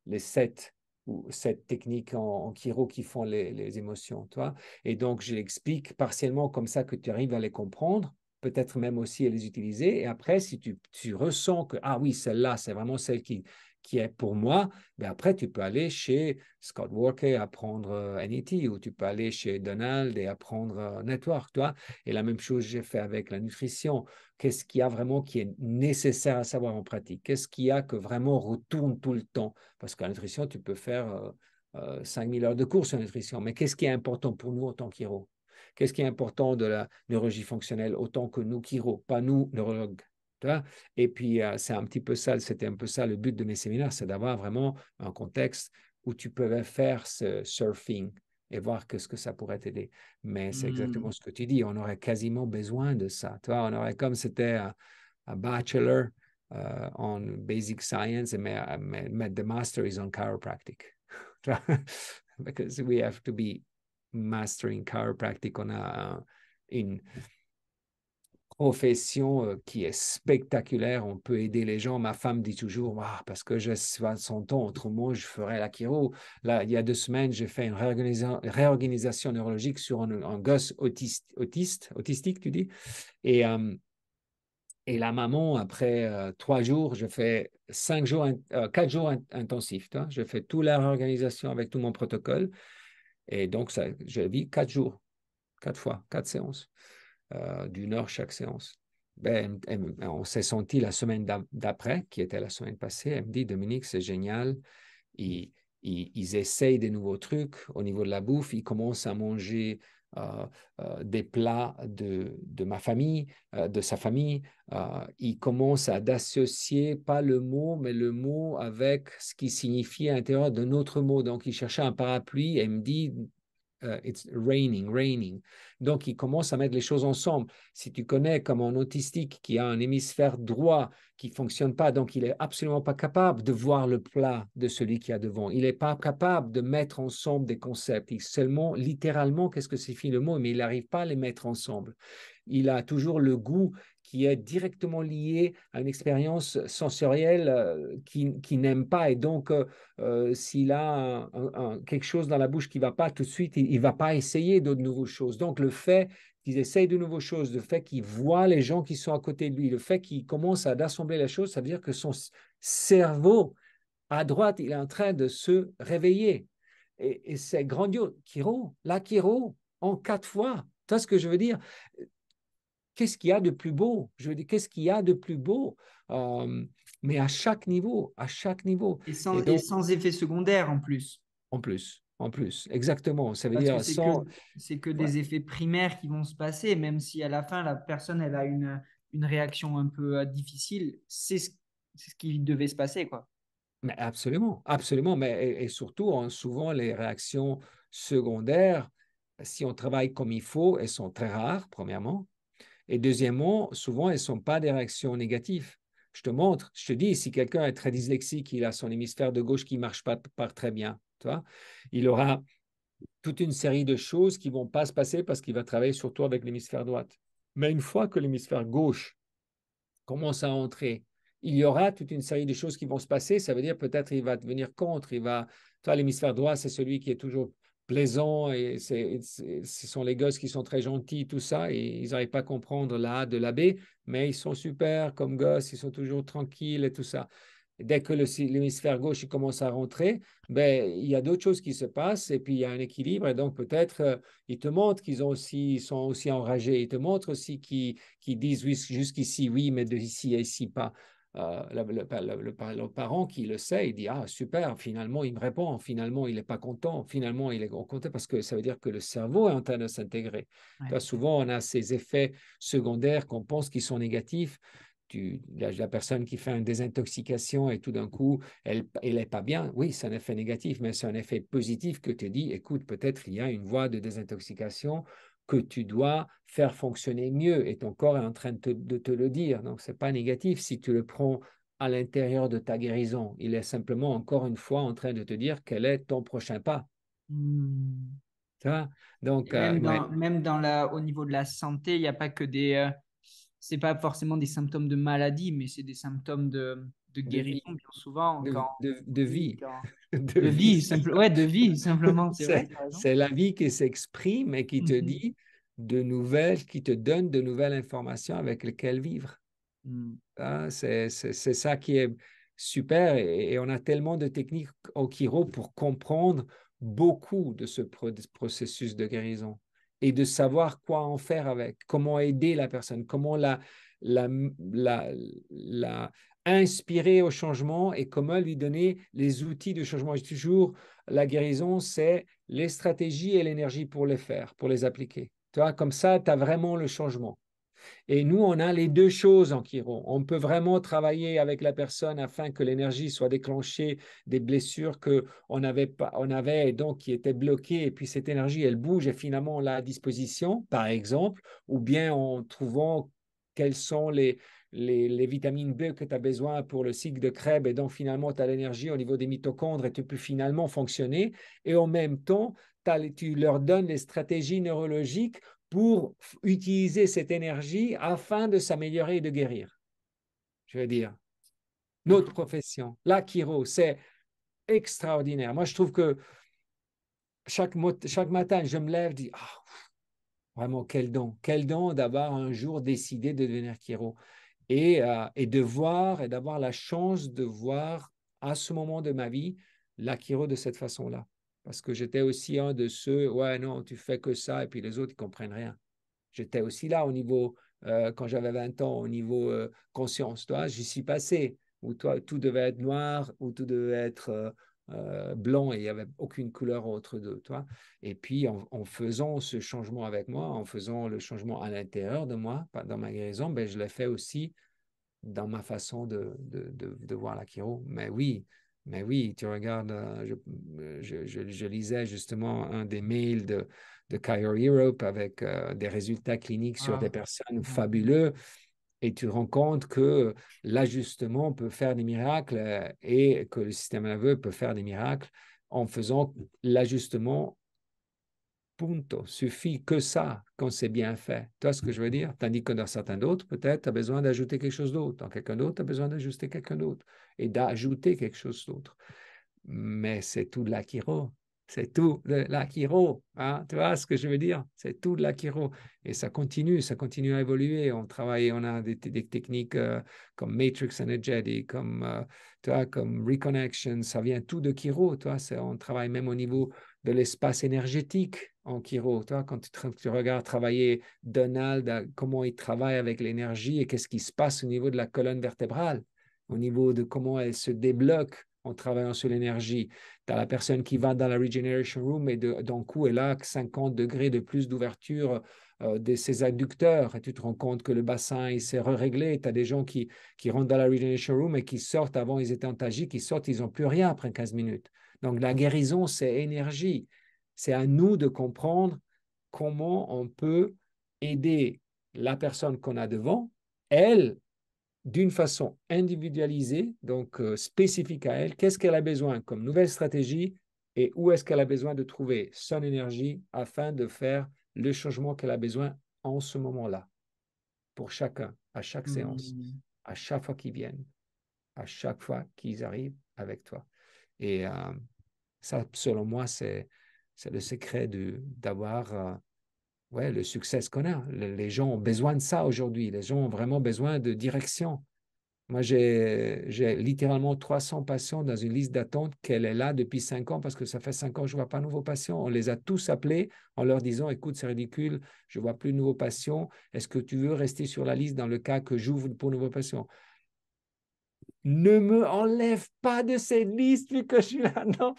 les sept ou cette technique en, chiro qui font les, les émotions, toi. Et donc, je l'explique partiellement comme ça que tu arrives à les comprendre peut-être même aussi les utiliser. Et après, si tu, ressens que, ah oui, celle-là, c'est vraiment celle qui, qui est pour moi, mais ben après, tu peux aller chez Scott Walker apprendre euh, NET ou tu peux aller chez Donald et apprendre euh, Network, toi. Et la même chose, j'ai fait avec la nutrition. Qu'est-ce qu'il y a vraiment qui est nécessaire à savoir en pratique? Qu'est-ce qu'il y a que vraiment retourne tout le temps? Parce qu'en nutrition, tu peux faire 5000 euh, heures de cours en nutrition, mais qu'est-ce qui est important pour nous en tant qu'héros? Qu'est-ce qui est important de la neurologie fonctionnelle autant que nous chiro, pas nous neurologues et puis, euh, c'est un petit peu ça, c'était un peu ça le but de mes séminaires, c'est d'avoir vraiment un contexte où tu pouvais faire ce surfing et voir que ce que ça pourrait t'aider. Mais c'est hmm. exactement ce que tu dis, on aurait quasiment besoin de ça. Tu vois, on aurait comme c'était un, bachelor euh, en basic science, mais, mais, the master is on chiropractic. Because we have to be mastering chiropractic, on a une profession euh, qui est spectaculaire, on peut aider les gens. Ma femme dit toujours, ah, parce que j'ai 60 ans, autrement je ferais la chiro. Là, il y a deux semaines, j'ai fait une réorganisation neurologique sur un, gosse autiste, autiste, autistique, tu dis. Et, euh, et la maman, après euh, trois jours, je fais cinq jours, quatre jours intensifs. Je fais toute la réorganisation avec tout mon protocole. Et donc, ça, j'ai vu quatre jours, quatre fois, quatre séances, euh, d'une heure chaque séance. Ben, ben on s'est senti la semaine d'après, qui était la semaine passée, elle me dit, Dominique, c'est génial, ils, ils, essayent des nouveaux trucs au niveau de la bouffe, ils commencent à manger euh, euh, des plats de, de ma famille, euh, de sa famille. il commence à d'associer pas le mot, mais le mot avec ce qui signifie à l'intérieur d'un autre mot. Donc, il cherchait un parapluie et il me dit euh, it's raining, raining. Donc, il commence à mettre les choses ensemble. Si tu connais comme un autistique qui a un hémisphère droit qui fonctionne pas, donc il est absolument pas capable de voir le plat de celui qui a devant. Il n'est pas capable de mettre ensemble des concepts. Il seulement, littéralement, qu'est-ce que signifie le mot, mais il n'arrive pas à les mettre ensemble. Il a toujours le goût qui est directement lié à une expérience sensorielle euh, qui, n'aime pas. Et donc, euh, euh, s'il a quelque chose dans la bouche qui va pas tout de suite, il ne va pas essayer d'autres nouvelles choses. Donc, le fait qu'il essayent de nouvelles choses, le fait qu'ils voit les gens qui sont à côté de lui, le fait qu'il commence à d'assembler les choses, ça veut dire que son cerveau à droite, il est en train de se réveiller. Et, c'est grandiose. Kiro, la Kiro, en quatre fois. Tu vois ce que je veux dire qu'est-ce qu'il y a de plus beau Je veux dire, qu'est-ce qu'il y a de plus beau Mais à chaque niveau, à chaque niveau. Et sans, effets effet secondaire en plus. En plus, en plus, exactement. Ça veut dire que c'est que, des effets primaires qui vont se passer, même si à la fin, la personne, elle a une, une réaction un peu euh, difficile, c'est ce, qui devait se passer, quoi. Mais absolument, absolument. Mais, et, surtout, hein, souvent, les réactions secondaires, si on travaille comme il faut, elles sont très rares, premièrement. Et deuxièmement, souvent, elles ne sont pas des réactions négatives. Je te montre, je te dis, si quelqu'un est très dyslexique, il a son hémisphère de gauche qui ne marche pas, très bien, vois, il aura toute une série de choses qui ne vont pas se passer parce qu'il va travailler surtout avec l'hémisphère droite. Mais une fois que l'hémisphère gauche commence à entrer, il y aura toute une série de choses qui vont se passer. Ça veut dire peut-être il va devenir contre, il va. Toi, l'hémisphère droit, c'est celui qui est toujours plaisant et c'est, ce sont les gosses qui sont très gentils, tout ça, et ils n'arrivent pas à comprendre la de l'abbé mais ils sont super comme gosses, ils sont toujours tranquilles et tout ça. Dès que l'hémisphère gauche commence à rentrer, ben, il y a d'autres choses qui se passent et puis il y a un équilibre. Et donc, peut-être, euh, ils te montrent qu'ils ont aussi, sont aussi enragés. Ils te montrent aussi qu'ils, disent jusqu'ici oui, mais de ici à ici pas. Euh, le, parent qui le sait, il dit Ah, super, finalement, il me répond, finalement, il n'est pas content, finalement, il est content, parce que ça veut dire que le cerveau est en train de s'intégrer. Souvent, on a ces effets secondaires qu'on pense qui sont négatifs. Tu, la, personne qui fait une désintoxication et tout d'un coup, elle n'est pas bien, oui, c'est un effet négatif, mais c'est un effet positif que tu dis, écoute, peut-être il y a une voie de désintoxication, que tu dois faire fonctionner mieux et ton corps est en train de te, le dire. Donc, c'est pas négatif si tu le prends à l'intérieur de ta guérison. Il est simplement, encore une fois, en train de te dire quel est ton prochain pas. Hmm. Donc, euh, même, dans, la, au niveau de la santé, il n'y a pas que des... Euh, c'est pas forcément des symptômes de maladie, mais c'est des symptômes de, de guérison, bien souvent. De, de, vie. de, vie, Ouais, de vie, simplement. C'est la vie qui s'exprime et qui te mhm. dit de nouvelles, qui te donne de nouvelles informations avec lesquelles vivre. Mm. Hein, c'est ça qui est super. Et, on a tellement de techniques au Kiro pour comprendre beaucoup de ce processus de guérison et de savoir quoi en faire avec, comment aider la personne, comment la, la, la inspirer au changement et comment lui donner les outils de changement. Et toujours, la guérison, c'est les stratégies et l'énergie pour les faire, pour les appliquer. Tu vois, comme ça, tu as vraiment le changement. Et nous, on a les deux choses en Kiro. On peut vraiment travailler avec la personne afin que l'énergie soit déclenchée des blessures qu'on avait, on avait et donc qui étaient bloquées. Et puis cette énergie, elle bouge et finalement on l'a à disposition, par exemple, ou bien en trouvant quels sont les, les, vitamines B que tu as besoin pour le cycle de Krebs et donc finalement tu as l'énergie au niveau des mitochondres et tu peux finalement fonctionner et en même temps tu leur donnes les stratégies neurologiques pour utiliser cette énergie afin de s'améliorer et de guérir. Je veux dire, notre profession, la chiro, c'est extraordinaire. Moi, je trouve que chaque, chaque matin, je me lève, je dis, ah, vraiment, quel don, quel don d'avoir un jour décidé de devenir chiro. Euh, et, de voir et d'avoir la chance de voir à ce moment de ma vie l'Akiro de cette façon-là. Parce que j'étais aussi un de ceux, ouais, non, tu fais que ça, et puis les autres, ils comprennent rien. J'étais aussi là au niveau, euh, quand j'avais 20 ans, au niveau euh, conscience, toi, j'y suis passé, où toi, tout devait être noir, où tout devait être euh, blanc et il n'y avait aucune couleur autre de Toi. Et puis, en, faisant ce changement avec moi, en faisant le changement à l'intérieur de moi, dans ma guérison, ben, je l'ai fait aussi dans ma façon de, voir la chiro. Mais oui, mais oui, tu regardes, euh, je, lisais justement un des mails de, de Cairo Europe avec euh, des résultats cliniques sur ah. des personnes fabuleuses et tu rends compte que l'ajustement peut faire des miracles euh, et que le système nerveux peut faire des miracles en faisant l'ajustement. Punto. Suffit que ça quand c'est bien fait. Tu ce que je veux dire? Tandis que dans certains d'autres, peut-être, tu as besoin d'ajouter quelque chose d'autre. Dans quelqu'un d'autre, tu as besoin d'ajuster quelqu'un d'autre et d'ajouter quelque chose d'autre. Mais c'est tout de l'akiro c'est tout de la Hein? Tu vois ce que je veux dire C'est tout de l'akiro. Et ça continue, ça continue à évoluer. On travaille, on a des, techniques euh, comme Matrix Energetic, euh, comme, Reconnection. Ça vient tout de Kiro. toi. On travaille même au niveau de l'espace énergétique en Kiro. Quand tu, regardes travailler Donald, euh, comment il travaille avec l'énergie et qu'est-ce qui se passe au niveau de la colonne vertébrale, au niveau de comment elle se débloque en travaillant sur l'énergie. Tu as la personne qui va dans la regeneration room et d'un coup, elle a 50 degrés de plus d'ouverture euh, de ses adducteurs. Et tu te rends compte que le bassin, il s'est réglé. Tu as des gens qui, qui rentrent dans la regeneration room et qui sortent avant, ils étaient en qui sortent, ils n'ont plus rien après 15 minutes. Donc, la guérison, c'est énergie. C'est à nous de comprendre comment on peut aider la personne qu'on a devant, elle, d'une façon individualisée, donc euh, spécifique à elle, qu'est-ce qu'elle a besoin comme nouvelle stratégie et où est-ce qu'elle a besoin de trouver son énergie afin de faire le changement qu'elle a besoin en ce moment-là, pour chacun, à chaque mmh. séance, à chaque fois qu'ils viennent, à chaque fois qu'ils arrivent avec toi. Et euh, ça, selon moi, c'est le secret d'avoir euh, ouais, le succès qu'on a. Les gens ont besoin de ça aujourd'hui. Les gens ont vraiment besoin de direction. Moi, j'ai littéralement 300 patients dans une liste d'attente qu'elle est là depuis 5 ans parce que ça fait 5 ans que je ne vois pas de nouveaux patients. On les a tous appelés en leur disant Écoute, c'est ridicule, je ne vois plus de nouveaux patients. Est-ce que tu veux rester sur la liste dans le cas que j'ouvre pour nouveaux patients Ne me enlève pas de cette liste vu que je suis là. Non,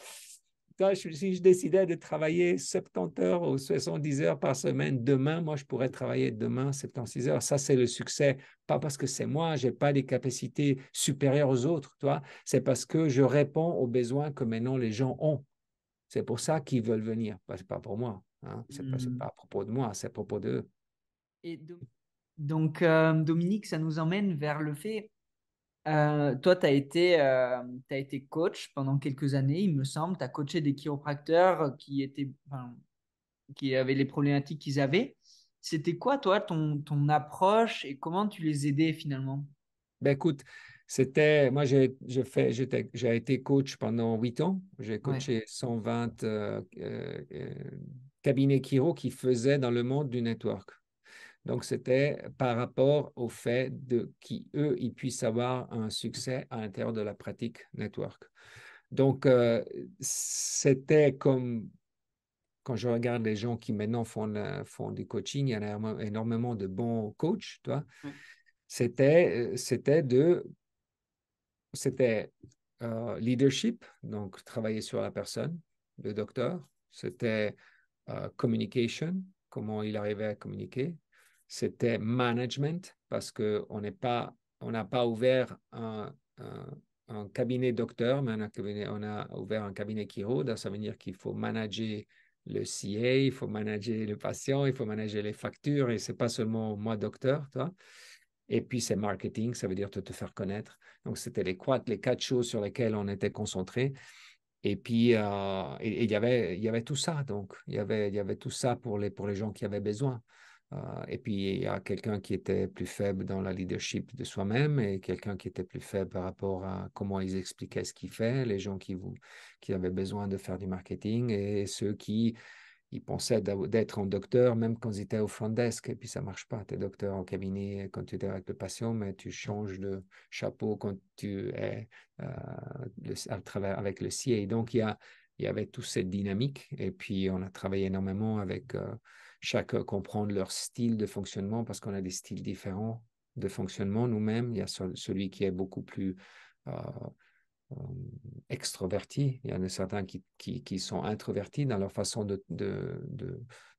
si je décidais de travailler 70 heures ou 70 heures par semaine demain, moi, je pourrais travailler demain 76 heures. Ça, c'est le succès. Pas parce que c'est moi, je n'ai pas des capacités supérieures aux autres, toi. C'est parce que je réponds aux besoins que maintenant les gens ont. C'est pour ça qu'ils veulent venir. Bah, ce n'est pas pour moi. Hein. Ce hmm. pas, à propos de moi, c'est à propos d'eux. Et donc, euh, Dominique, ça nous emmène vers le fait euh, toi, tu as, été, euh, été coach pendant quelques années, il me semble. Tu as coaché des chiropracteurs qui, étaient, qui avaient les problématiques qu'ils avaient. C'était quoi, toi, ton, approche et comment tu les aidais finalement ben écoute, c'était. Moi, j'ai été coach pendant huit ans. J'ai coaché 120 euh, cabinets chiro qui faisaient dans le monde du network. Donc, c'était par rapport au fait de qui, eux, ils puissent avoir un succès à l'intérieur de la pratique network. Donc, euh, c'était comme quand je regarde les gens qui maintenant font, font du coaching, il y en a énormément de bons coachs, toi. C'était, euh, c'était de, c'était euh, leadership, donc travailler sur la personne, le docteur. C'était communication, comment il arrivait à communiquer c'était management, parce qu'on n'est pas, on n'a pas ouvert un, cabinet docteur, mais on a, on a, ouvert un cabinet qui rôde. Ça veut dire qu'il faut manager le CA, il faut manager le patient, il faut manager les factures, et ce n'est pas seulement moi docteur, toi. Et puis c'est marketing, ça veut dire te, te faire connaître. Donc c'était les quatre, les quatre choses sur lesquelles on était concentré. Et puis euh, il y avait tout ça, donc il y avait, y avait tout ça pour les, pour les gens qui avaient besoin. Euh, et puis, il y a quelqu'un qui était plus faible dans la leadership de soi-même et quelqu'un qui était plus faible par rapport à comment ils expliquaient ce qu'ils faisaient, les gens qui, avaient besoin de faire du marketing et ceux qui ils pensaient d'être en docteur même quand ils étaient au front desk. Et puis, ça ne marche pas. Tu es docteur en cabinet quand tu es avec le patient, mais tu changes de chapeau quand tu es euh, à travers, avec le CIE. Donc, il y, avait toute cette dynamique. Et puis, on a travaillé énormément avec... Euh, Chacun comprendre leur style de fonctionnement parce qu'on a des styles différents de fonctionnement nous-mêmes. Il y a celui qui est beaucoup plus euh, euh extroverti, il y en a certains qui, qui, sont introvertis dans leur façon d'être, de,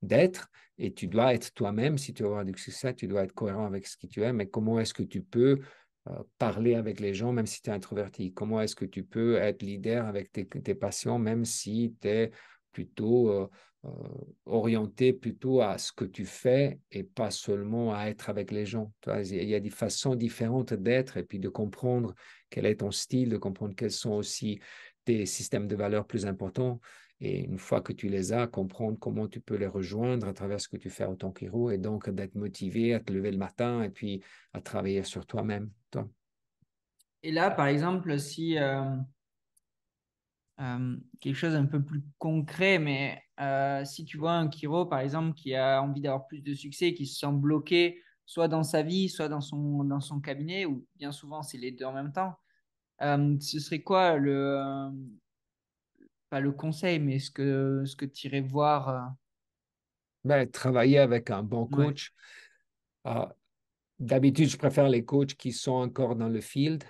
de, et tu dois être toi-même si tu veux avoir du succès, tu dois être cohérent avec ce que tu es, mais comment est-ce que tu peux euh, parler avec les gens même si tu es introverti Comment est-ce que tu peux être leader avec tes patients même si tu es plutôt euh, euh, orienté plutôt à ce que tu fais et pas seulement à être avec les gens. Il y a des façons différentes d'être et puis de comprendre quel est ton style, de comprendre quels sont aussi tes systèmes de valeurs plus importants. Et une fois que tu les as, comprendre comment tu peux les rejoindre à travers ce que tu fais en tant qu'héros et donc d'être motivé à te lever le matin et puis à travailler sur toi-même. Et là, par exemple, si euh, euh, quelque chose un peu plus concret, mais euh, si tu vois un Kiro, par exemple, qui a envie d'avoir plus de succès, qui se sent bloqué, soit dans sa vie, soit dans son, dans son cabinet, ou bien souvent c'est les deux en même temps, euh, ce serait quoi le. pas le conseil, mais ce que, ce que tu irais voir ben, Travailler avec un bon coach. Ah, d'habitude, je préfère les coachs qui sont encore dans le field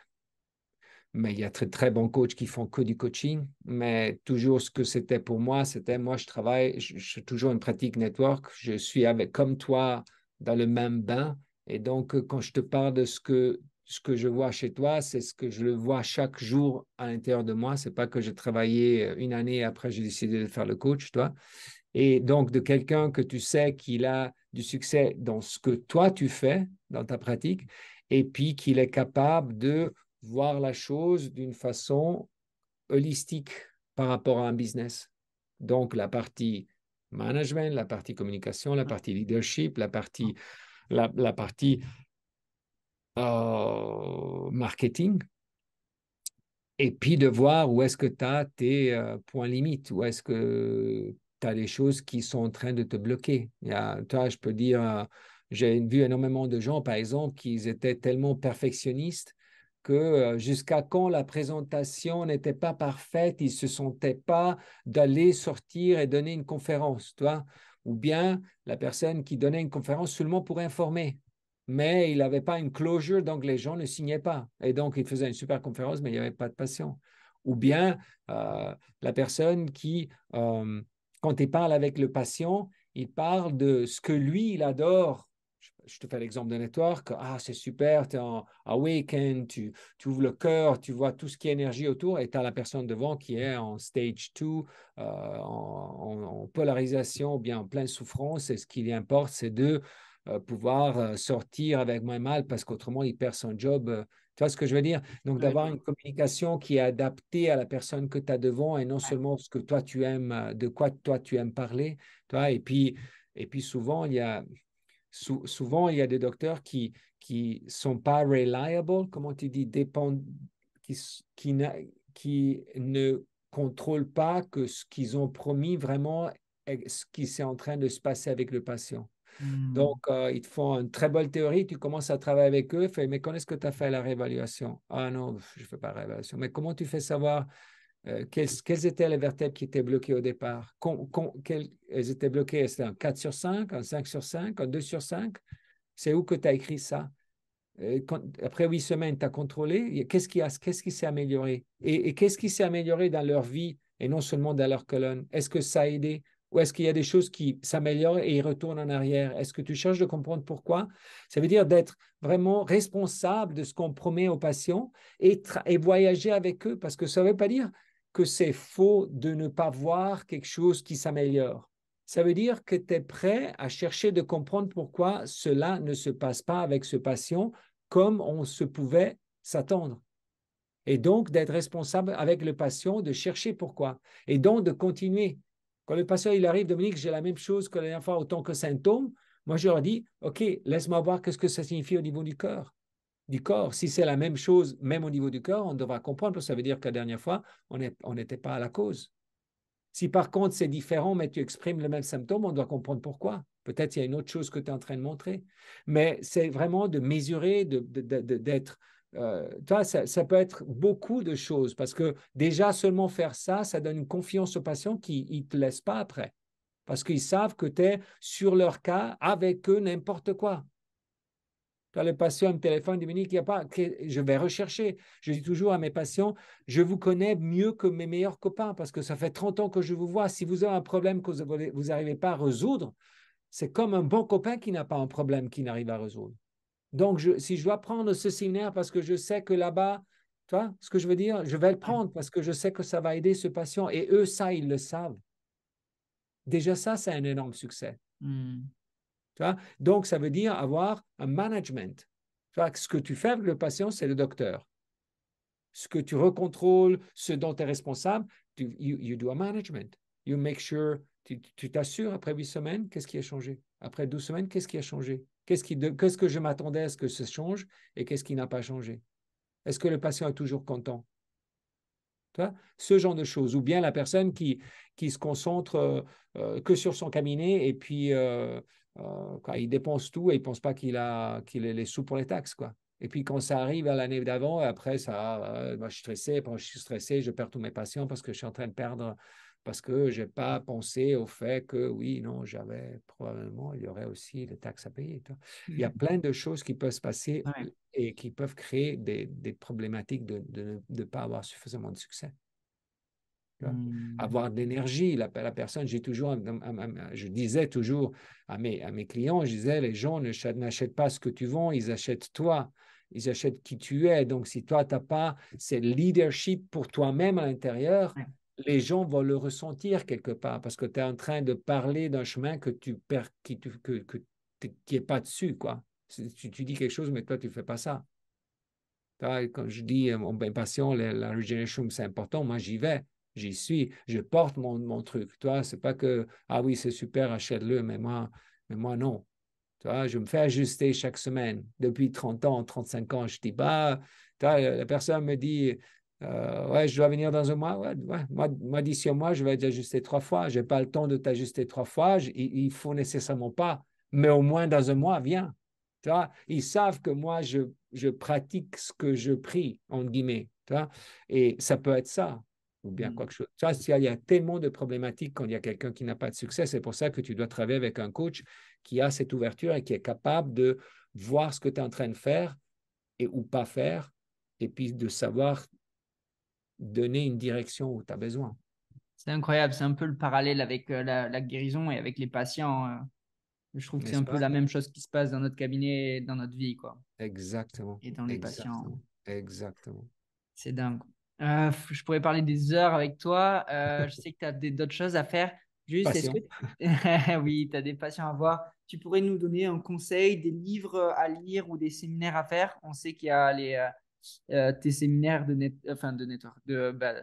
mais il y a très très bons coachs qui font que du coaching. Mais toujours ce que c'était pour moi, c'était moi je travaille, je, toujours une pratique network, je suis avec comme toi dans le même bain. Et donc euh, quand je te parle de ce que ce que je vois chez toi, c'est ce que je le vois chaque jour à l'intérieur de moi. C'est pas que j'ai travaillé euh, une année après j'ai décidé de faire le coach, toi. Et donc de quelqu'un que tu sais qu'il a du succès dans ce que toi tu fais dans ta pratique, et puis qu'il est capable de voir la chose d'une façon holistique par rapport à un business. Donc la partie management, la partie communication, la partie leadership, la partie, la, partie euh, marketing. Et puis de voir où est-ce que tu as tes euh, points limites, où est-ce que tu as des choses qui sont en train de te bloquer. toi, je peux dire, euh, j'ai vu énormément de gens, par exemple, qui étaient tellement perfectionnistes que euh, jusqu'à quand la présentation n'était pas parfaite, ils se sentait pas d'aller sortir et donner une conférence, toi, ou bien la personne qui donnait une conférence seulement pour informer. Mais il n'avait pas une closure, donc les gens ne signaient pas. Et donc, il faisait une super conférence, mais il n'y avait pas de patient. Ou bien euh, la personne qui, euh, quand il parle avec le patient, il parle de ce que lui, il adore je te fais l'exemple d'un network, ah c'est super, tu es en, awaken, tu, ouvres le cœur, tu vois tout ce qui est énergie autour et tu as la personne devant qui est en stage 2, euh, en, polarisation ou bien en pleine souffrance et ce qui lui importe c'est de euh, pouvoir euh, sortir avec moins mal parce qu'autrement il perd son job. tu vois ce que je veux dire Donc d'avoir une communication qui est adaptée à la personne que tu as devant et non seulement ce que toi tu aimes, de quoi toi tu aimes parler. Toi, et puis... Et puis souvent, il y a, souvent, il y a des docteurs qui ne sont pas reliable, comment tu dis, dépend, qui, ne contrôlent pas que ce qu'ils ont promis vraiment ce qui s'est en train de se passer avec le patient. Hmm. Donc, euh, ils te font une très bonne théorie, tu commences à travailler avec eux, mais quand est-ce que tu as fait la réévaluation Ah non, je ne fais pas la réévaluation. Mais comment tu fais savoir euh, quelles, étaient les vertèbres qui étaient bloquées au départ? quelles, elles étaient bloquées, c'était un 4 sur 5, un 5 sur 5, un 2 sur 5? C'est où que tu as écrit ça? Euh, après huit semaines, tu as contrôlé, qu'est-ce qui, qu'est-ce qui s'est amélioré? Et, qu'est-ce qui s'est amélioré dans leur vie et non seulement dans leur colonne? Est-ce que ça a aidé? Ou est-ce qu'il y a des choses qui s'améliorent et ils retournent en arrière Est-ce que tu cherches de comprendre pourquoi Ça veut dire d'être vraiment responsable de ce qu'on promet aux patients et, et, voyager avec eux, parce que ça ne veut pas dire que c'est faux de ne pas voir quelque chose qui s'améliore. Ça veut dire que tu es prêt à chercher de comprendre pourquoi cela ne se passe pas avec ce patient comme on se pouvait s'attendre. Et donc d'être responsable avec le patient, de chercher pourquoi. Et donc de continuer. Quand le patient il arrive, Dominique, j'ai la même chose que la dernière fois autant que symptômes. Moi, je leur dis, OK, laisse-moi voir ce que ça signifie au niveau du cœur du corps. Si c'est la même chose, même au niveau du corps, on devra comprendre, ça veut dire que la dernière fois, on n'était pas à la cause. Si par contre c'est différent, mais tu exprimes le même symptôme, on doit comprendre pourquoi. Peut-être il y a une autre chose que tu es en train de montrer. Mais c'est vraiment de mesurer, d'être... De, euh, ça, ça, peut être beaucoup de choses parce que déjà seulement faire ça, ça donne une confiance aux patients qui ne te laissent pas après parce qu'ils savent que tu es sur leur cas avec eux n'importe quoi. Quand le patient me téléphone, il me dit qu'il n'y a pas, je vais rechercher. Je dis toujours à mes patients, je vous connais mieux que mes meilleurs copains parce que ça fait 30 ans que je vous vois. Si vous avez un problème que vous n'arrivez pas à résoudre, c'est comme un bon copain qui n'a pas un problème qui n'arrive à résoudre. Donc, si je dois prendre ce séminaire parce que je sais que là-bas, tu vois ce que je veux dire, je vais le prendre parce que je sais que ça va aider ce patient et eux, ça, ils le savent. Déjà, ça, c'est un énorme succès. Mmh. Donc, ça veut dire avoir un management. Ce que tu fais le patient, c'est le docteur. Ce que tu recontrôles, ce dont tu es responsable, tu, you, do a management. You make sure, tu t'assures après huit semaines, qu'est-ce qui a changé Après douze semaines, qu'est-ce qui a changé Qu'est-ce que je m'attendais à ce que ça change et qu'est-ce qui n'a pas changé Est-ce que le patient est toujours content ce genre de choses. Ou bien la personne qui, se concentre euh, euh, que sur son cabinet et puis euh, euh, il dépense tout et il ne pense pas qu'il a, qu'il ait les sous pour les taxes. Quoi. Et puis quand ça arrive à l'année d'avant, après, ça, euh, moi, je suis stressé, je suis stressé, je perds tous mes patients parce que je suis en train de perdre, parce que j'ai n'ai pas pensé au fait que oui, non, j'avais probablement, il y aurait aussi des taxes à payer. Il y a mmh. plein de choses qui peuvent se passer et qui peuvent créer des, problématiques de ne de, pas avoir suffisamment de succès. Hmm. Avoir de l'énergie. La, la, personne, j'ai toujours, je disais toujours à mes, à mes clients, je disais, les gens n'achètent pas ce que tu vends, ils achètent toi. Ils achètent qui tu es. Donc, si toi, tu n'as pas ce leadership pour toi-même à l'intérieur, les gens vont le ressentir quelque part parce que tu es en train de parler d'un chemin que tu perds, qui, que, que qui n'est pas dessus. quoi. Tu, dis quelque chose, mais toi, tu ne fais pas ça. Quand je dis, mon ben, patient, la, la regeneration, c'est important, moi, j'y vais j'y suis, je porte mon, mon truc. Toi, c'est pas que, ah oui, c'est super, achète-le, mais moi, mais moi, non. vois je me fais ajuster chaque semaine. Depuis 30 ans, 35 ans, je dis, bah, la personne me dit, euh, ouais, je dois venir dans un mois. Moi, moi d'ici un mois, je vais t'ajuster trois fois. Je n'ai pas le temps de t'ajuster trois fois. il, faut nécessairement pas. Mais au moins dans un mois, viens. vois? Ils savent que moi, je, je, pratique ce que je prie, entre guillemets. Et ça peut être ça ou bien mm. quoi que ce Il y a tellement de problématiques quand il y a quelqu'un qui n'a pas de succès. C'est pour ça que tu dois travailler avec un coach qui a cette ouverture et qui est capable de voir ce que tu es en train de faire et ou pas faire, et puis de savoir donner une direction où tu as besoin. C'est incroyable, c'est un peu le parallèle avec euh, la, guérison et avec les patients. Hein. Je trouve que c'est un peu la même chose qui se passe dans notre cabinet, et dans notre vie, quoi. Exactement. Et dans les patients. Exactement. C'est dingue. Euh, je pourrais parler des heures avec toi. Euh, je sais que tu as d'autres choses à faire. Juste, oui, tu as des patients à voir. Tu pourrais nous donner un conseil, des livres à lire ou des séminaires à faire On sait qu'il y a les, euh, tes séminaires de net... enfin de network. De, bah,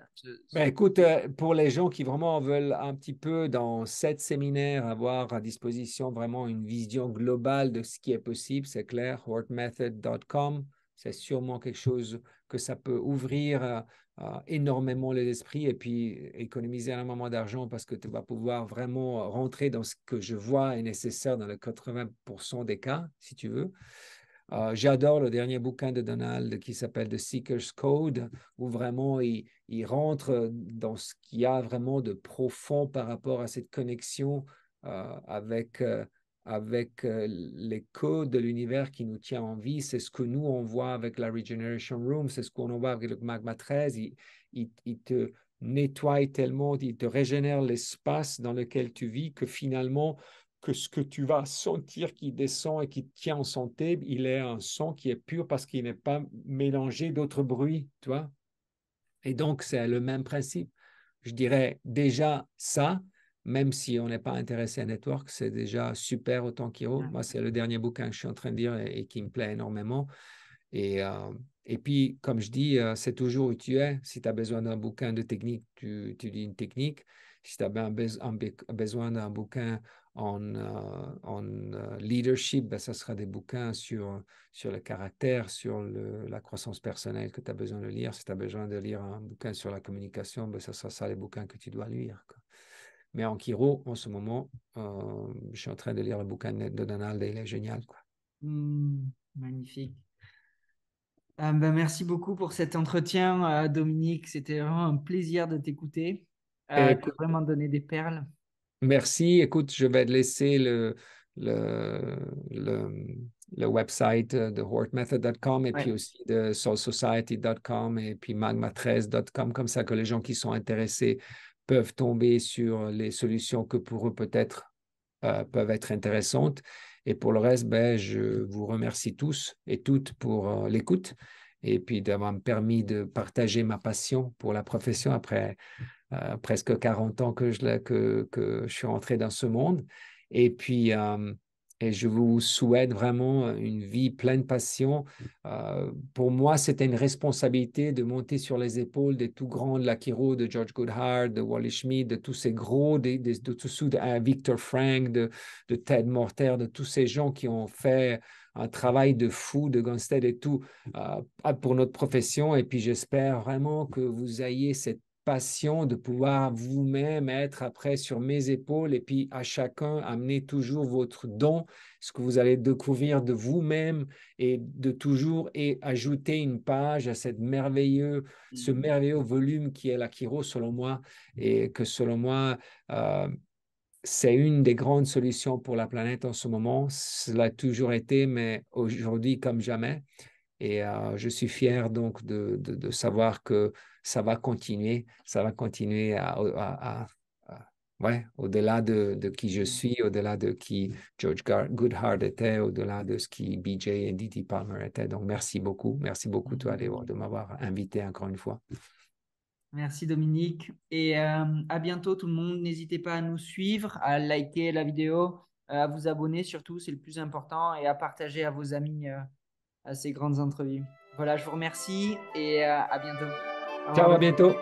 ben, écoute, pour les gens qui vraiment veulent un petit peu dans sept séminaires avoir à disposition vraiment une vision globale de ce qui est possible, c'est clair, hortmethod.com c'est sûrement quelque chose que ça peut ouvrir énormément les esprits et puis économiser un moment d'argent parce que tu vas pouvoir vraiment euh, rentrer dans ce que je vois est nécessaire dans les 80% des cas, si tu veux. Euh, j'adore le dernier bouquin de Donald qui s'appelle The Seeker's Code, où vraiment il, il rentre euh, dans ce qu'il y a vraiment de profond par rapport à cette connexion avec avec euh, l'écho de l'univers qui nous tient en vie. C'est ce que nous, on voit avec la Regeneration Room, c'est ce qu'on voit avec le Magma 13. Il, te nettoie tellement, il te régénère l'espace dans lequel tu vis que finalement, que ce que tu vas sentir qui descend et qui tient en santé, il est un son qui est pur parce qu'il n'est pas mélangé d'autres bruits, tu Et donc, c'est le même principe. Je dirais déjà ça, même si on n'est pas intéressé à Network, c'est déjà super autant qu'Hero. autre. Ah. Moi, c'est le dernier bouquin que je suis en train de lire et, qui me plaît énormément. Et, euh, puis, comme je dis, euh, c'est toujours où tu es. Si tu as besoin d'un bouquin de technique, tu, tu lis une technique. Si tu as ben, besoin d'un bouquin en, euh, leadership, ben, ça sera des bouquins sur, le caractère, sur la croissance personnelle que tu as besoin de lire. Si tu as besoin de lire un bouquin sur la communication, ben, ça sera ça les bouquins que tu dois lire. Mais en Kiro en ce moment, euh, je suis en train de lire le bouquin de Donald et il est génial. Quoi. Hmm, magnifique. Ah, ben, merci beaucoup pour cet entretien, euh, Dominique. C'était vraiment un plaisir de t'écouter. Euh, tu as vraiment donné des perles. Merci. Écoute, je vais te laisser le, le, le, le website de hortmethod.com et puis aussi de soulsociety.com et puis magma13.com, comme ça que les gens qui sont intéressés peuvent tomber sur les solutions que pour eux peut-être euh, peuvent être intéressantes. Et pour le reste, ben, je vous remercie tous et toutes pour euh, l'écoute et puis d'avoir permis de partager ma passion pour la profession après euh, presque 40 ans que je, que, que je suis rentré dans ce monde. Et puis, et je vous souhaite vraiment euh, une vie pleine de passion. Euh, pour moi, c'était une responsabilité de monter sur les épaules des tout grands, de Lakiro, de George Goodhart, de Wally Schmidt, de tous ces gros, de, hein, Victor Frank, de, Ted Morter, de tous ces gens qui ont fait un travail de fou, de Gunstead et tout euh, pour notre profession. Et puis j'espère vraiment que vous ayez cette de pouvoir vous-même être après sur mes épaules et puis à chacun amener toujours votre don, ce que vous allez découvrir de vous-même et de toujours et ajouter une page à cette merveilleux, ce mmh. merveilleux volume qui est l'Akiro selon moi et que selon moi, euh, c'est une des grandes solutions pour la planète en ce moment. Cela a toujours été, mais aujourd'hui comme jamais. Et euh, je suis fier donc de, de savoir que ça va continuer, ça va continuer à, ouais, au-delà de, qui je suis, au-delà de qui George Goodhart était, au-delà de ce qui BJ et Didi Palmer étaient. Donc, merci beaucoup. Merci beaucoup, toi, Léo, de m'avoir invité encore une fois. Merci Dominique et euh, à bientôt tout le monde. N'hésitez pas à nous suivre, à liker la vidéo, euh, à vous abonner surtout, c'est le plus important, et à partager à vos amis euh, à ces grandes entrevues. Voilà, je vous remercie et à bientôt. Ciao, à bientôt.